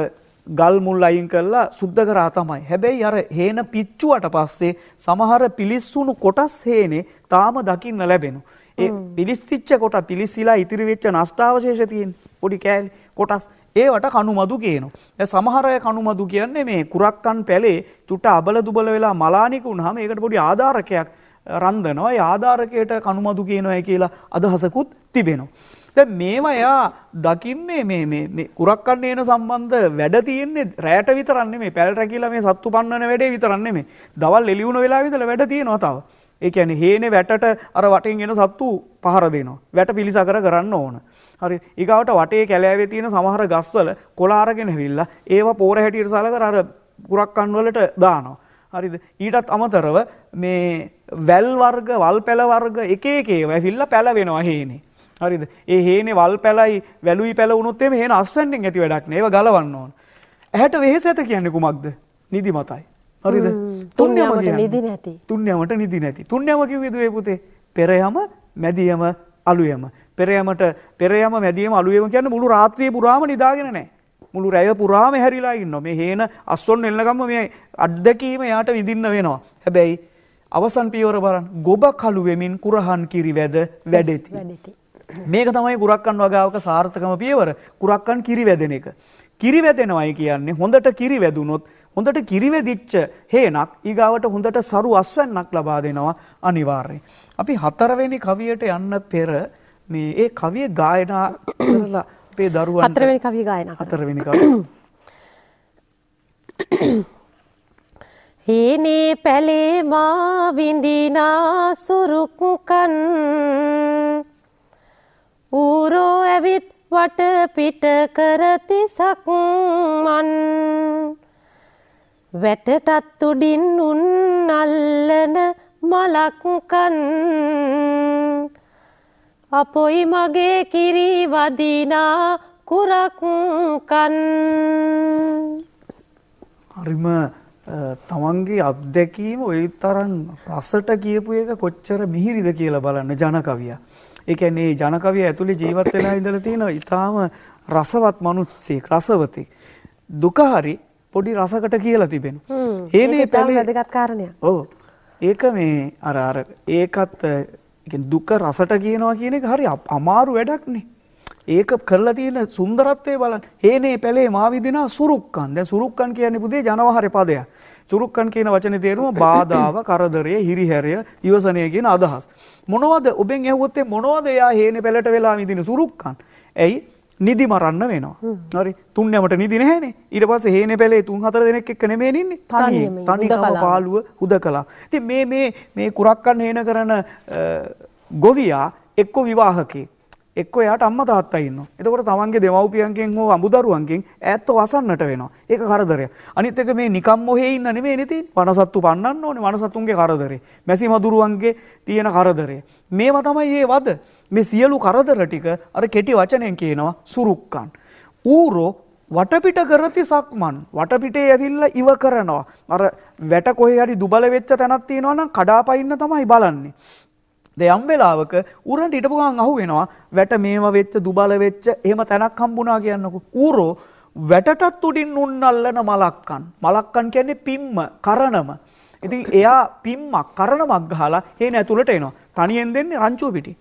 ගල් මුල් අයින් කරලා සුද්ධ කරා තමයි. හැබැයි අර හේන පිච්චුවට පස්සේ සමහර පිලිස්සුණු කොටස් හේනේ තාම දකින්න ලැබෙනවා. ඒ පිලිස්සිච්ච කොට පිලිස්සිලා ඉතිරි වෙච්ච නෂ්ටාවශේෂ තියෙන පොඩි කෑලි කොටස් ඒවට කණුමදු කියනවා. දැන් සමහර අය කණුමදු කියන්නේ මේ කුරක්කන් පැලේ චුට්ට අබල දුබල වෙලා මලානික වුණාම ඒකට පොඩි ආධාරකයක් රන්දනවා. ඒ ආධාරකයට කණුමදු කියනවායි කියලා අදහසකුත් තිබෙනවා. දැන් මේවා එයා දකින්නේ මේ මේ මේ කුරක්කන්න එන සම්බන්ධ වැඩ තියෙන්නේ රැයට විතරක් නෙමෙයි පැල් රැකිලා මේ සත්තු පන්නන වැඩේ විතරක් නෙමෙයි. දවල් එළි වුණ වෙලාවෙ ඉඳලා වැඩ තියෙනවා තව. ඒ කියන්නේ හේනේ වැටට අර වටෙන් එන සත්තු පහර දෙනවා. වැට පිලිසකර කරන්න ඕන. හරි ඊගාවට වටේ කැලෑවේ තියෙන සමහර ගස්වල කොළ අරගෙන ඇවිල්ලා ඒවා පෝර හැටියට සලකලා අර කුරක්කන් වලට දානවා. හරිද ඊටත් අමතරව මේ වැල් වර්ග වල් පැල වර්ග එක එක ඒවා ඇවිල්ලා පැලවෙනවා හේනේ. හරිද ඒ හේනේ වල් පැලයි වැලුයි පැල වුණොත් එමේ හේන අස්වැන්නෙන් ඇති වැඩක් නේව ගලවන්න ඕන. ඇහැට වෙහෙස ඇත කියන්නේ කුමක්ද? නිදිමතයි. හරිද? තුන්යම නිදි නැති. තුන්යමට නිදි නැති. තුන්යම කිව්වේද ඒ පුතේ? පෙරයම, මැදියම, අලුයම. පෙරයමට පෙරයම මැදියම අලුයම කියන්නේ මුළු රාත්‍රියේ පුරාම නිදාගෙන නැහැ. මුළු රැය පුරාම හැරිලා ඉන්නවා. මේ හේන අස්වන්න එල්ලගම්ම මේ අත්දැකීම යාට විඳින්න වෙනවා. හැබැයි අවසන් පියවර බලන්න ගොබ කළු වෙමින් කුරහන් කිරි වැද වැඩෙති. මේක තමයි කුරක්කන් වගාවක සාර්ථකම පියවර කුරක්කන් කිරිවැදෙන එක. කිරිවැදෙනවයි කියන්නේ හොඳට කිරිවැදුනොත් හොඳට කිරිවැදිච්ච හේනක් ඊගාවට හොඳට සරු අස්වැන්නක් ලබා දෙනවා අනිවාර්යෙන්. අපි හතරවෙනි කවියට යන්න පෙර මේ ඒ කවිය ගායනා කරලා අපේ දරුවන් හතරවෙනි කවිය ගායනා හතරවෙනි කවිය හේනේ පැලේ මා විඳිනා සුරුක්කන් ඌරෝ ඇවිත් වට පිට කරති සක්මන් වැටටත් උඩින් උන් අල්ලන මලක්කන් අපොයි මගේ කිරි වදිනා කුරක්කන් හරිම තමන්ගේ අත්දැකීම ඔය තරන් රසට කියපු එක කොච්චර මිහිරිද කියලා බලන්න ජනකවියා ඒ කියන්නේ මේ ජනකවිය ඇතුලේ ජීවත් වෙලා ඉඳලා තියෙන ඊටාම රසවත් මිනිස්සෙක් රසවතෙක් දුක හරි පොඩි රසකට කියලා තිබෙනවා. ඒනේ පැලේ වැදගත් කාරණයක්. ඔව්. ඒක මේ අර අර ඒකත් දුක රසට කියනවා කියන එක හරි අමාරු වැඩක් නේ. ඒක කරලා තියෙන සුන්දරත්වය බලන්න හේනේ පැලේ මාවිදිනා සුරුක්කන් දැන් සුරුක්කන් කියන්නේ පුතේ ජනවහරේ පදයක් සුරුක්කන් කියන වචනේ තේරුම බාධාව කරදරය හිරිහැරය ඉවසනය කියන අදහස් මොනවද ඔබෙන් ඇහුවොත් මොනවද එයා හේනේ පැලට වෙලා විදින සුරුක්කන් ඇයි නිදි මරන්න වෙනවා හරි තුන්නමට නිදි නැහැනේ ඊට පස්සේ හේනේ පැලේ තුන් හතර දෙනෙක් එක්ක නෙමෙයි ඉන්නේ තනියෙන් තනිකම පාළුව හුදකලා ඉතින් මේ මේ මේ කුරක්කන් හේන කරන ගොවියා එක්ක විවාහකෙක් එක්ක එයාට අම්මා තාත්තා ඉන්නවා. එතකොට තමන්ගේ දෙමව්පියන්ගෙන් හෝ අමුදරුවන්ගෙන් ඈත්ව වසන්නට වෙනවා. ඒක කරදරයක්. අනිත් එක මේ නිකම් මොහේ ඉන්න නෙමෙයි නේ තියෙන්නේ. වනසත්තු පන්නන්න ඕනේ. වනසතුන්ගේ කරදරේ. මැසි මදුරුවන්ගේ තියෙන කරදරේ. මේවා තමයි මේ වද. මේ සියලු කරදර ටික අර කෙටි වචනෙන් කියනවා සුරුක්කන්. ඌරෝ වටපිට කරති සක්මන් වටපිටේ ඇවිල්ලා ඉව කරනවා. අර වැට කොහේ හරි දුබල වෙච්ච තැනක් තියෙනවා නම් කඩාපයින්න තමයි බලන්නේ. ද යම් වෙලාවක ඌරන්ට හිටපු ගමන් අහුවෙනවා වැට මේව වෙච්ච දුබල වෙච්ච එහෙම තැනක් හම්බුණා කියන්නකෝ ඌරෝ වැටටත් උඩින් උන්නල්ලන මලක්කන් මලක්කන් කියන්නේ පිම්ම කරණම ඉතින් එයා පිම්මක් කරණමක් ගහලා හේන ඇතුළට එනවා තනියෙන් දෙන්නේ රංචුව පිටින්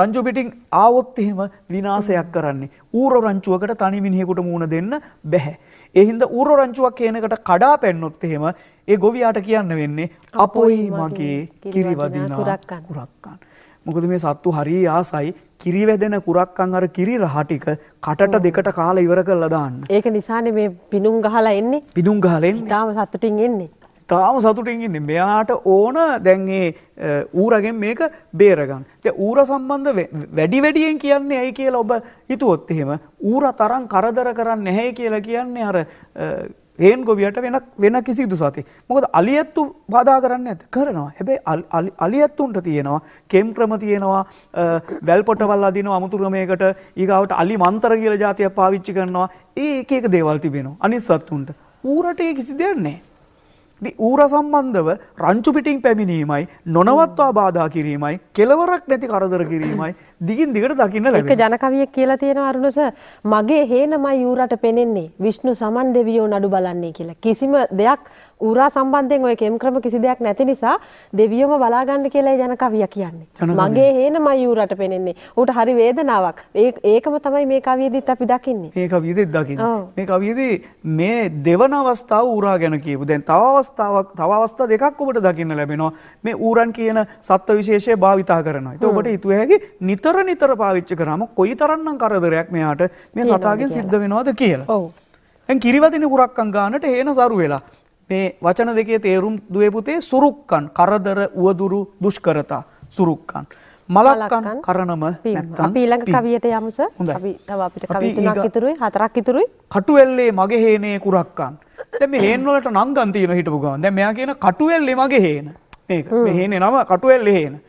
රංචුව පිටින් ආවොත් එහෙම විනාශයක් කරන්නේ ඌර රංචුවකට තනි මිනිහෙකුට මූණ දෙන්න බැහැ ඒ හින්දා ඌර රංචුවක් කියන එකට කඩා පැන්නොත් එහෙම ඒ ගොවියාට කියන්න වෙන්නේ අපොයි මගේ කිරිවදින කුරක්කන්. මොකද මේ සත්තු හරි ආසයි කිරිවැදෙන කුරක්කන් අර කිරි රහ ටික කටට දෙකට කාලා ඉවර කරලා දාන්න. ඒක නිසානේ මේ පිණුම් ගහලා එන්නේ. පිණුම් ගහලා එන්නේ. ඊටාම සතුටින් එන්නේ. තාම සතුටින් ඉන්නේ. මෙයාට ඕන දැන් ඒ ඌරගෙන් මේක බේරගන්න. දැන් ඌර සම්බන්ධ වැඩි වැඩියෙන් කියන්නේ ඇයි කියලා ඔබ හිතුවොත් එහෙම ඌර තරම් කරදර කරන්නේ නැහැ කියලා කියන්නේ අර රේන් ගොවියට වෙනක් වෙන කිසිදු සති. මොකද අලියත්තු බාධා කරන්න ඇත කරනවා. හැබැයි අලියත්තුන්ට තියෙනවා කෙම් ක්‍රම තියෙනවා වැල්පොටවල් අදින අමුතුරමයකට ඒගවට අලි මන්තර කියල ජාතිය පාවිච්චි කරනවා ඒ ඒක දේවල් තිබෙනවා අනිස් සත්තුන්ට ඌරට ඒ කිසි දෙයක් නෑ. ඌර සම්බන්ධව රංචු පිටින් පැමිණීමයි නොනවත්වා බාධා කිරීමයි කෙලවරක් නැති කරදර කිරීමයි දිගින් දිගට දකින්න ලැබෙනවා. එක ජනකවියෙක් කියලා තියෙන අරුණස මගේ හේනමයි ඌරට පෙනෙන්නේ විෂ්ණු සමන් දෙවියෝ නඩු බලන්නේ කියලා. කිසිම දෙයක් ඌරා සම්බන්ධයෙන් ඔය කෙම් ක්‍රම කිසි දෙයක් නැති නිසා දෙවියොම බලාගන්න කියලා ජන කවිය කියන්නේ. මගේ හේන මයි ඌරට පෙනෙන්නේ. ඌට හරි වේදනාවක්. ඒකම තමයි මේ කවියේදීත් අපි දකින්නේ. මේ කවියේදීත් දකින්නේ. මේ කවියේදී මේ දෙවන අවස්ථාව ඌරා ගැන කියපු. දැන් තව අවස්ථාවක් තව අවස්ථා දෙකක් ඔබට දකින්න ලැබෙනවා. මේ ඌරන් කියන සත්ත්ව විශේෂය භාවිතා කරනවා. ඒක ඔබට හිතුව හැකි නිතර නිතර පාවිච්චි කරාම කොයිතරම්නම් කරදරයක් මෙයාට මේ සතාගෙන් සිද්ධ වෙනවද කියලා. ඔව්. දැන් කිරිවදින කුරක්කන් ගන්නට හේන සරු වෙලා මේ වචන දෙකේ තේරුම් දුවේ පුතේ සුරුක්කන් කරදර උවදුරු දුෂ්කරතා සුරුක්කන් මලක්කන් කරනම නැත්තම් අපි ඊළඟ කවියට යමුස අපි තව අපිට කවි තුනක් ඉතුරුයි හතරක් ඉතුරුයි කටුවැල්ලේ මගේ හේනේ කුරක්කන් දැන් මේ හේන් වලට නංගන් තියෙන හිටපු ගමන් දැන් මෙයා කියන කටුවැල්ලේ මගේ හේන මේක මේ හේනේ නම කටුවැල්ලේ හේන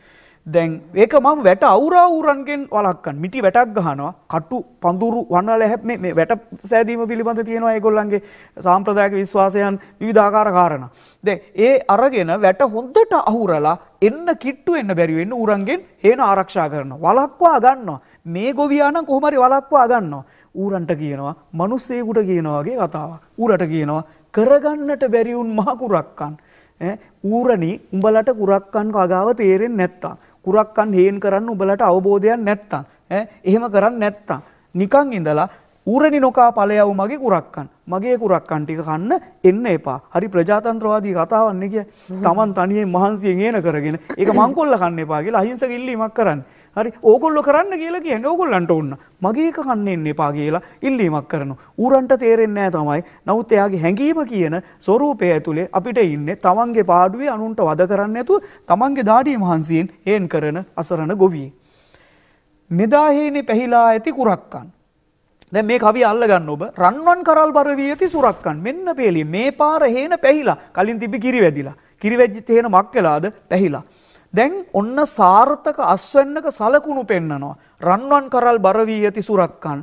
දැන් ඒක මම වැට අවුරා ඌරන්ගෙන් වලක්කන් මිටි වැටක් ගහනවා කටු පඳුරු වන්නල හැප් මේ වැට සෑදීම පිළිබඳ තියෙනවා ඒගොල්ලන්ගේ සාම්ප්‍රදායක විශ්වාසයන් විවිධාකාර කාරණ. දැ ඒ අරගෙන වැට හොන්දට අහුරලා එන්න කිට්ටු එන්න බැරිවෙන්න ඌරන්ගෙන් හේන ආරක්ෂා කරන වලක්වා ගන්නවා මේ ගොවියාන කොහොමරි වලක්වා ගන්නවා ඌරන්ට කියනවා මනුස්සේකුට කියනවාගේ කතාව ඌරට කියනවා කරගන්නට බැරිවුන් මහකුරක්කන්. ඌරණි උඹලට කුරක්කන් කගාව තේරෙන් නැත්තා. කුරක්කන් හේන් කරන්න උඹලට අවබෝධයක් නැත්තම් ඈ එහෙම කරන්නේ නැත්තම් නිකන් ඉඳලා ඌරණි නොකා ඵලයව මගේ කුරක්කන් මගේ කුරක්කන් ටික කන්න එන්න එපා. හරි ප්‍රජාතන්ත්‍රවාදී කතාවක් නේ කිය. Taman තනියෙන් මහන්සියෙන් එන කරගෙන ඒක මංකොල්ල කන්න එපා කියලා අහිංසක ඉල්ලීමක් කරන්නේ. හරි ඕගොල්ලො කරන්න කියලා කිය ඕගොල්ලන්ට ඔන්න මගේක කන්නෙන් එපා කියලා ඉල්ලීමක් කරනු. ඌරන්ට තේරෙන්නෑ තමයි නවත් එයාගේ හැඟීම කියන ස්වරූපය ඇතුළේ අපිට ඉන්න තමන්ගේ පාඩුවේ අනුන්ට වද කරන්න ඇතු තමන්ගේ දාඩී මහන්සියෙන් ඒන් කරන අසරණ ගොවිය. මෙදාහේනේ පැහිලා ඇති කුරක්කන්. දැ මේ කවි අල්ලගන්න ඔබ රන්වන් කරල් බරවී ඇති සුරක්කන් මෙන්න පේලි මේ පාර හේන පැහිලා කලින් තිබි කිරි වැදිලා කිරිවැජ්ජි තේන මක් කලාද පැහිලා. දැන් ඔන්න සාර්ථක අස්වැන්නක සලකුණු පෙන්නනවා. රන්වන් කරල් බරවී ඇති සුරක්කන්.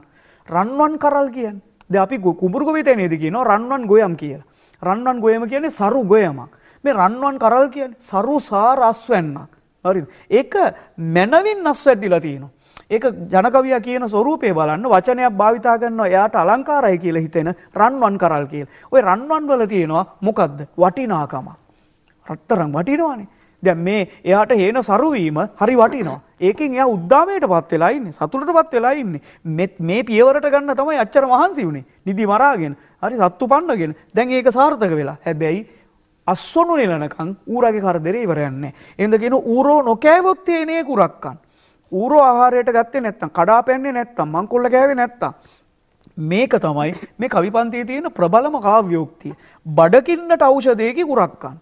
රන්වන් කරල් කියන් ද අපි කුඹුරුගවිතය නේද කියනවා රන්වන් ගොයම් කියලා. රන්වන් ගොයම කියන්නේ සරු ගොයමක්. මේ රන්වන් කරල් කියන්නේ සරු සාර අස්වැන්නක්. හරිද? ඒක මනවින් අස්වැද්දිලා තියෙනවා. ඒක ජනකවියා කියන ස්වරූපය බලන්න වචනයක් භාවිතා කරනවා එයාට අලංකාරයි කියලා හිතෙන රන්වන් කරල් කියලා. ওই රන්වන් වල තියෙනවා මොකද්ද? වටිනාකම. රත්තරන් වටිනවනේ. දැන් මේ එයාට හේන සරුවීම හරි වටිනවා. ඒකෙන් එයා උද්දාමයටපත් වෙලා ඉන්නේ. සතුටටපත් වෙලා ඉන්නේ. මේ පියවරට ගන්න තමයි අච්චර මහන්සි වුනේ. නිදි මරාගෙන, හරි සත්තු පන්නගෙන. දැන් ඒක සාර්ථක වෙලා. හැබැයි අස්වනු නෙලනකන් ඌරගේ කරදරේ ඉවරයක් නැහැ. එහෙනම් කියන ඌරෝ නොකෑවොත් තේනේ කුරක්කන්. ඌරෝ ආහාරයට ගත්තේ නැත්තම්, කඩාපැන්නේ නැත්තම්, මංකොල්ල කෑවේ නැත්තම් මේක තමයි මේ කවිපන්තියේ තියෙන ප්‍රබලම කාව්‍යෝක්තිය. බඩකින්නට ඖෂධයකි කුරක්කන්.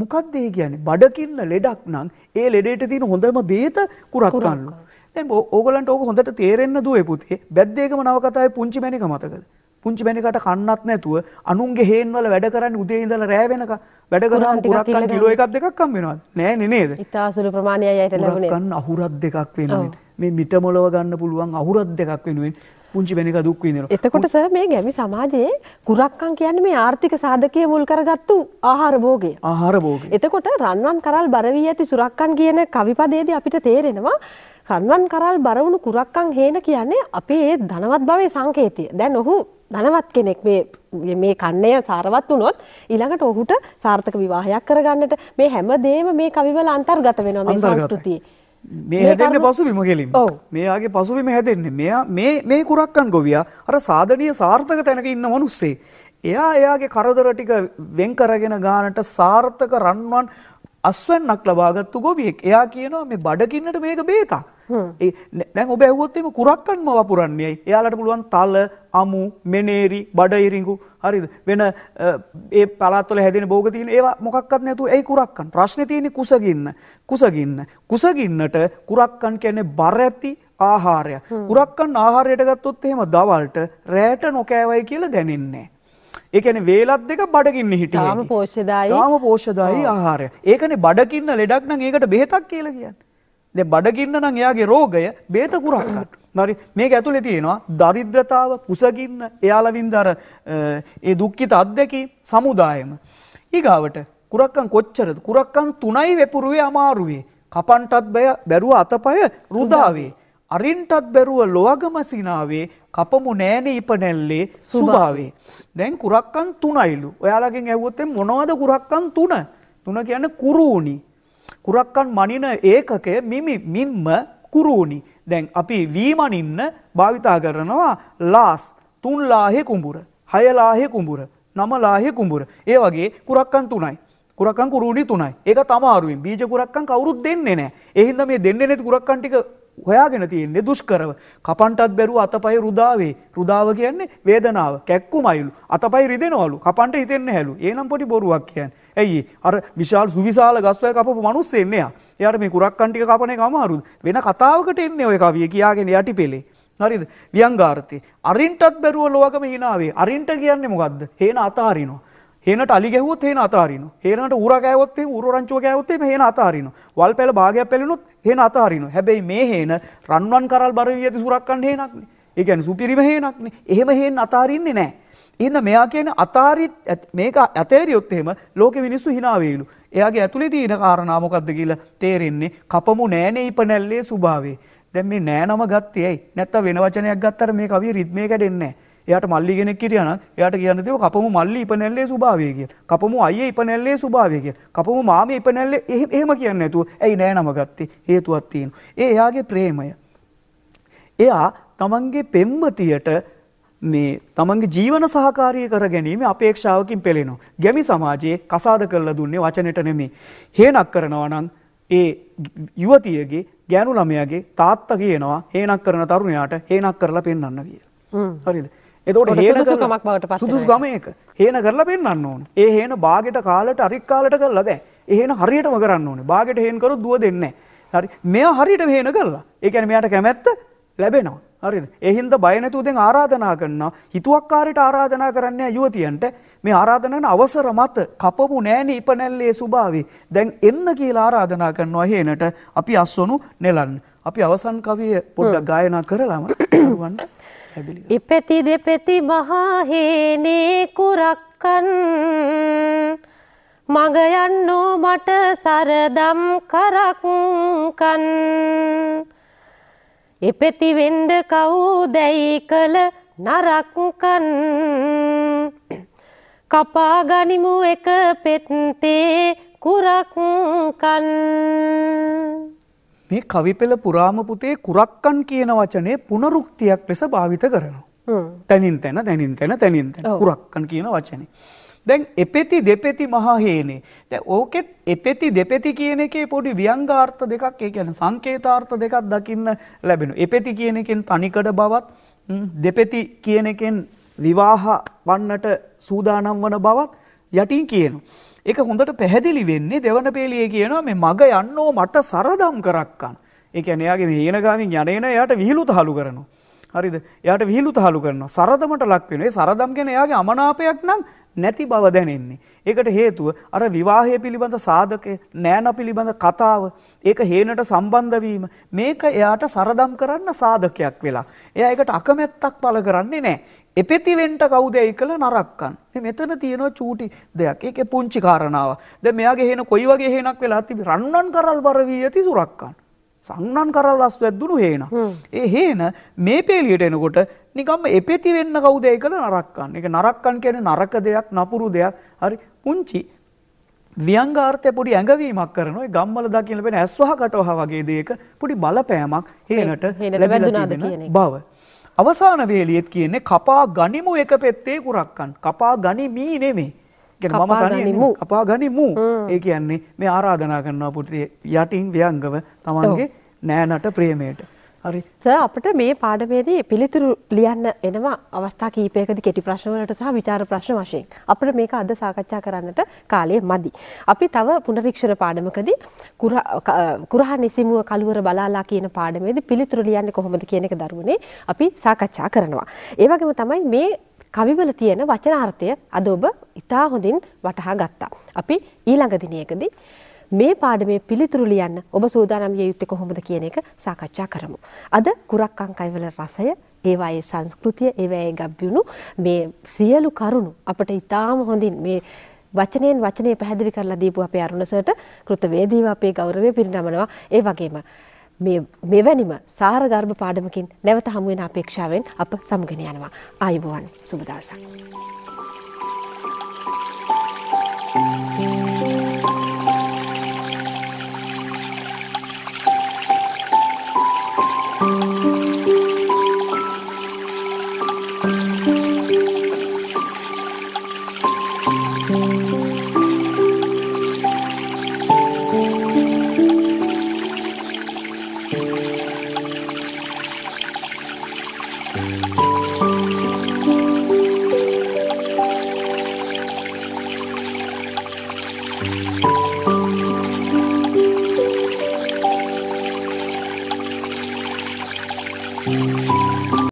මොකක්ද ඒ කියන්නේ බඩකින්න ලෙඩක් නම් ඒ ලෙඩේට තියෙන හොඳම බේත කුරක් කන්නු. දැන් ඕගලන්ට ඕක හොඳට තේරෙන්න දුවේ පුතේ. බැද්දේකම නවකතාවේ පුංචි මැනික මතකද? පුංචි මැනිකට කන්නත් නැතුව අනුන්ගේ හේන් වල වැඩ කරන්නේ උදේ ඉඳලා රෑ වෙනකම් වැඩ කරාම කුරක් කන්න කිලෝ එකක් දෙකක් කම් වෙනවද? නෑනේ නේද? ඉතාසුළු ප්‍රමාණයයි අයට ලැබුණේ. කුරක් කන්න අහුරක් දෙකක් වෙනුවෙන් මේ මිටමොලව ගන්න පුළුවන් අහුරක් දෙකක් වෙනුවෙන් පුංචි බැනික දුක් විඳිනවා. එතකොට සර් මේ ගැමි සමාජයේ කුරක්කම් කියන්නේ මේ ආර්ථික සාධකයේ මුල් කරගත්තු ආහාර භෝගය. ආහාර භෝගය. එතකොට රන්වන් කරල් බර වී ඇති සුරක්කන් කියන කවිපදයේදී අපිට තේරෙනවා රන්වන් කරල් බර වුණු කුරක්කන් හේන කියන්නේ අපේ ඒ ධනවත් භවයේ සංකේතය. දැන් ඔහු ධනවත් කෙනෙක් මේ මේ කන්නය සාරවත් වුණොත් ඊළඟට ඔහුට සාර්ථක විවාහයක් කරගන්නට මේ හැම දේම මේ කවිවල අන්තර්ගත වෙනවා මේ සංස්කෘතියේ. මේ හැදෙන්නේ පසුබිම කෙලින්. මෙයාගේ පසුබිම හැදෙන්නේ. මෙයා මේ මේ කුරක්කන් ගොවියා අර සාධනීය සාර්ථක තැනක ඉන්න මිනිස්සේ. එයා එයාගේ කරදර ටික වෙන් කරගෙන ගානට සාර්ථක රන්වන් අස්වැන්නක් ලබාගත්තු ගොවියෙක්. එයා කියනවා මේ බඩකින්නට මේක බේතක්. දැන් ඔබ ඇහුවොත් එimhe කුරක්කන්ම වපුරන්නේ ඇයි? එයාලට පුළුවන් තල, අමු, මෙනේරි, බඩඉරිඟු හරිද? වෙන ඒ පළාත්වල හැදෙන භෝග තියෙන ඒවා මොකක්වත් නැතුව ඇයි කුරක්කන්? ප්‍රශ්නේ තියෙන්නේ කුසගින්න. කුසගින්න. කුසගින්නට කුරක්කන් කියන්නේ බර ඇති ආහාරය. කුරක්කන් ආහාරයට ගත්තොත් එහෙම දවල්ට රැට නොකෑවයි කියලා දැනෙන්නේ ඒකන වේලත් දෙක බඩගින්න හිටිය ම පෝෂ්දායි ම පෝෂ්දායි ආහාරය ඒකන බඩකින්න ලෙඩක් නම් ඒකට බෙහෙතක් කියලා කියන්න දෙ බඩගින්න නම් එයාගේ රෝගය බේතකුරක්කට. නරි මේක ඇතුළේ තියෙනවා දරිද්‍රතාව කුසගින්න එයාලවින්ද අර ඒ දුක්ඛිත අද්දකී සමුදායම. ඊගාවට කුරක්කන් කොච්චරද? කුරක්කන් තුනයි වෙපුරුවේ අමාරුවේ. කපන්ටත් බැරුව අතපය රුදාවේ. අරින්ටත් බැරුව ලොවගම සිනාවේ කපමු නෑනේ ඉපනැල්ලේ සුභාවේ. දැන් කුරක්කන් තුනයිලු. ඔයාලගෙන් ඇහුවොත් මොනවද කුරක්කන් තුන? තුන කියන්නේ කුරුණි. කුරක්කන් මනින ඒකකය මිමි මින්ම කුරුණි. දැන් අපි වීමනින්න භාවිතා කරනවා ලාස් තුන්ලාහෙ කුඹුර. හයලාහෙ කුඹුර. නමලාහෙ කුඹුර. ඒ වගේ කුරක්කන් තුනයි. කුරක්කන් කුරුණි තුනයි. ඒක තමාරුවෙන් බීජ කුරක්කන් කවුරුත් දෙන්නේ නෑ. එහින්ද මේ දෙන්නේ නැති කුරක්කන් ටික හොයාගෙන තියෙන්නේ දුෂ්කරව. කපන්ටත් බැරුව අතපය රුදාවේ. රුදාව කියන්නේ වේදනාව. කැක්කුමයිලු. අතපය රිදෙනවලු. කපන්ට හිතෙන්නේ හැලු. ඒනම් පොඩි බොරුවක් කියන්නේ. ඇයි අර විශාල සුවිශාල ගස්වැල් කපපු මිනිස්සු එන්නේ යා. එයාට මේ කුරක්කන් ටික කපන එක අමාරුද? වෙන කතාවකට එන්නේ ඔය කවිය කියාගෙන යටි පෙළේ. හරිද? ව්‍යංගාර්ථේ. අරින්ටත් බැරුව ලෝකම හිනාවේ. අරින්ට කියන්නේ මොකද්ද? හේන අතාරිනවා. හනට අලි ගැහුවත් හේන අතාරන ඒනට උර ගෑවත්තේ උරංචෝ ගෑවත්තේ හේන අතාරන වල් පැල භාගයක් පැලිනුත් හේන අතාරන හැබැයි මේ හේන රන්වන් කරල් බරවී ඇති සුරක්කන් හේනක්න ඒගැන සුපිරිම හේනක්න එහෙම හේන් අතාරන්නේ නෑ. ඉන්න මෙයා කියන අතාරි මේක ඇතේරියොත්තෙම ලෝක මිනිස්සු හිනාවේලු එයාගේ ඇතුළේ තියෙන කාරණාමොකක්ද කියලා තේරෙන්නේ කපමු නෑනේ ඉපනැල්ලේ ස්වභාවේ දැන් මේ නෑනම ගත්තේ ඇයි නැත්නම් වෙන වචනයක් ගත්තට මේ කවිය රිද්මේ කැඩෙන්නේ නෑ එයට මල්ලි කෙනෙක් හිටියනක් එයට කියන්න තිබ කපමු මල්ලි ඉපනැල්ලේ ස්වභාවය කිය. කපමු අයියේ ඉපනැල්ලේ ස්වභාවය කිය. කපමු මාම ඉපනැල්ලේ එහෙම කියන්න නැතුව ඇයි නෑ නම ගත්තේ හේතුවක් තියෙන. ඒ එයාගේ ප්‍රේමය. එයා තමන්ගේ පෙම්වතියට මේ තමන්ගේ ජීවන සහකාරය කර ගැනීම අපේක්ෂාවකින් පෙළෙනවා. ගැමි සමාජයේ කසාද කරලා දුන්නේ වචනට නෙමේ. හේනක් කරනවා නම් ඒ යුවතියගේ ගෑනු ළමයාගේ තාත්තා කියනවා හේනක් කරන තරුණයාට හේනක් කරලා පෙන්වන්න කියලා. හරිද? එතකොට හේන සුකමක් බවට පත් සුදුසු ගමයක හේන කරලා පෙන්වන්න ඕන. ඒ හේන බාගෙට කාලට අරික් කාලට කරලා බෑ. ඒ හේන හරියටම කරන්න ඕනේ. බාගෙට හේන් කරොත් දුව දෙන්නේ නැහැ. හරි. මෙයා හරියට හේන කරලා. ඒ කියන්නේ මෙයාට කැමැත්ත ලැබෙනවා. හරිද එහින්ද බයනැතුව දැන් ආරාධනා කරනවා හිතුවක්කාරයට ආරාධනා කරන්නේ යුවතියන්ට මේ ආරාධනන අවසර මත කපපු නෑනේ ඉපනැල්ලේ ස්වභාවය දැන් එන්න කියලා ආරාධනා කරනවා හේනට අපි අස්වනු නෙලන්න අපි අවසන් කවිය පොඩ්ඩක් ගායනා කරලාම වන්ට ඉපැති දෙපැති මහාහේනේ කුරක්කන් මඟ යන්නෝ මට සරදම් කරක්කන් එපෙති වෙන්ඩ කවුදැයි කළ නරක්කන් කපා ගනිමු එක පෙත්තේ කුරක්කන් මේ කවිපෙළ පුරාම පුතේ කුරක්කන් කියන වචනේ පුනරුක්තියක් ලෙස භාවිත කරනවා. තැනින් තැන තැනින් තැන තැනින් තැන කුරක්කන් කියන වචනේ. දැන් එපෙති දෙපෙති මහහේනේ. දැන් ඕකෙත් එපෙති දෙපෙති කියන එකේ පොඩි ව්‍යංගාර්ථ දෙකක් ඒ කියන්නේ සංකේතාර්ථ දෙකක් දකින්න ලැබෙනවා. එපෙති කියන එකෙන් තනිකඩ බවත් දෙපෙති කියන එකෙන් විවාහ වන්නට සූදානම් වන බවත් යටින් කියනවා. ඒක හොඳට පැහැදිලි වෙන්නේ දෙවන පේලිය කියනවා මේ මග යන්නෝ මට සරදම් කරක්කන්. ඒ කියන්නේ එයාගේ මේ හේනගාමින් යන එන එයාට විහිළු තහලු කරනවා. හරිද? එයාට විහිළු තහලු කරනවා. සරදමට ලක් වෙනවා. ඒ සරදම් කියන්නේ එයාගේ අමනාපයක් නම් නැති බව දැනෙන්නේ. ඒකට හේතුව අර විවාහය පිළිබඳ සාධකය, නෑන පිළිබඳ කතාව, ඒක හේනට සම්බන්ධ වීම මේක එයාට සරදම් කරන්න සාධකයක් වෙලා. එයා ඒකට අකමැත්තක් පළ කරන්නේ නැහැ. එපෙතිවෙන්ට කවුදැයි කළ නරක්කන් මෙතන තියෙන චූටි දෙයක් එක පුංචි කාරණාව ද මෙයාගේ හෙන කොයි වගේ හෙනක් වෙලා තිබි රන්නන් කරල් බරවී ඇති සුරක්කන් සංනන් කරල් අස් වැද්දුණු හේන ඒ හේන මේ පේලියට එනකොට නිකම්ම එපෙති වෙන්න කවුදැයි කළ නරක්කන් එක නරක්කන් කියන නරක දෙයක් නපුරු දෙයක් හරි පුංචි ව්‍යංගාර්ථය පොඩි ඇඟවීමක් කරනවා ඒ ගම්වල දකින්න ලැබෙන ඇස්වහ කටවහ වගේ දෙයක පොඩි බලපෑමක් හේනට ලැබිලා තියෙන බව අවසාන වේලියෙත් කියන්නේ කපා ගනිමු එක පෙත්තේ කුරක්කන්. කපා ගනිමි නෙමෙයි. කියන්නේ මම තනියම කපා ගනිමු. ඒ කියන්නේ මේ ආරාධනා කරනවා පුතේ යටින් ව්‍යංගව Tamange නෑනට ප්‍රේමයට. හරි අපට මේ පාඩමේදී පිළිතුරු ලියන්න එනවා අවස්ථා කීපයකද කෙටි ප්‍රශ්නවලට සහ විචාර ප්‍රශ්න වශයෙන් අපට මේක අද සාකච්ඡා කරන්නට කාලය මදි. අපි තව පුනරීක්ෂණ පාඩමකදී කුරහ නිසිමුව කළුවර බලාලා කියන පාඩමේදී පිළිතුරු ලියන්නේ කොහොමද කියන එක දරුවනේ අපි සාකච්ඡා කරනවා. ඒ වගේම තමයි මේ කවිවල තියෙන වචනාර්ථය අද ඔබ ඉතා හොඳින් වටහා ගත්තා. අපි ඊළඟ දිනයකදී මේ පාඩමේ පිළිතුරු ලියන්න ඔබ සූදානම් විය යුත්තේ කොහොමද කියන එක සාකච්ඡා කරමු. අද කුරක් අංකයවල රසය ඒවායේ සංස්කෘතිය ඒවායේ ගබ්විුණු මේ සියලු කරුණු අපට ඉතාම හොඳින් මේ වචනයෙන් වචනය පැහැදිලි කරලා දීපු අපේ අරුණසට කෘතවේදීව අපේ ගෞරවය පිරිනමනවා ඒ වගේම මේ මෙවැනිම සාරගර්භ පාඩමකින් නැවත හමු වෙන අපේක්ෂාවෙන් අප සමුගෙන යනවා ආයුබෝවන් සුබ දවසක් Thank you. Thank you.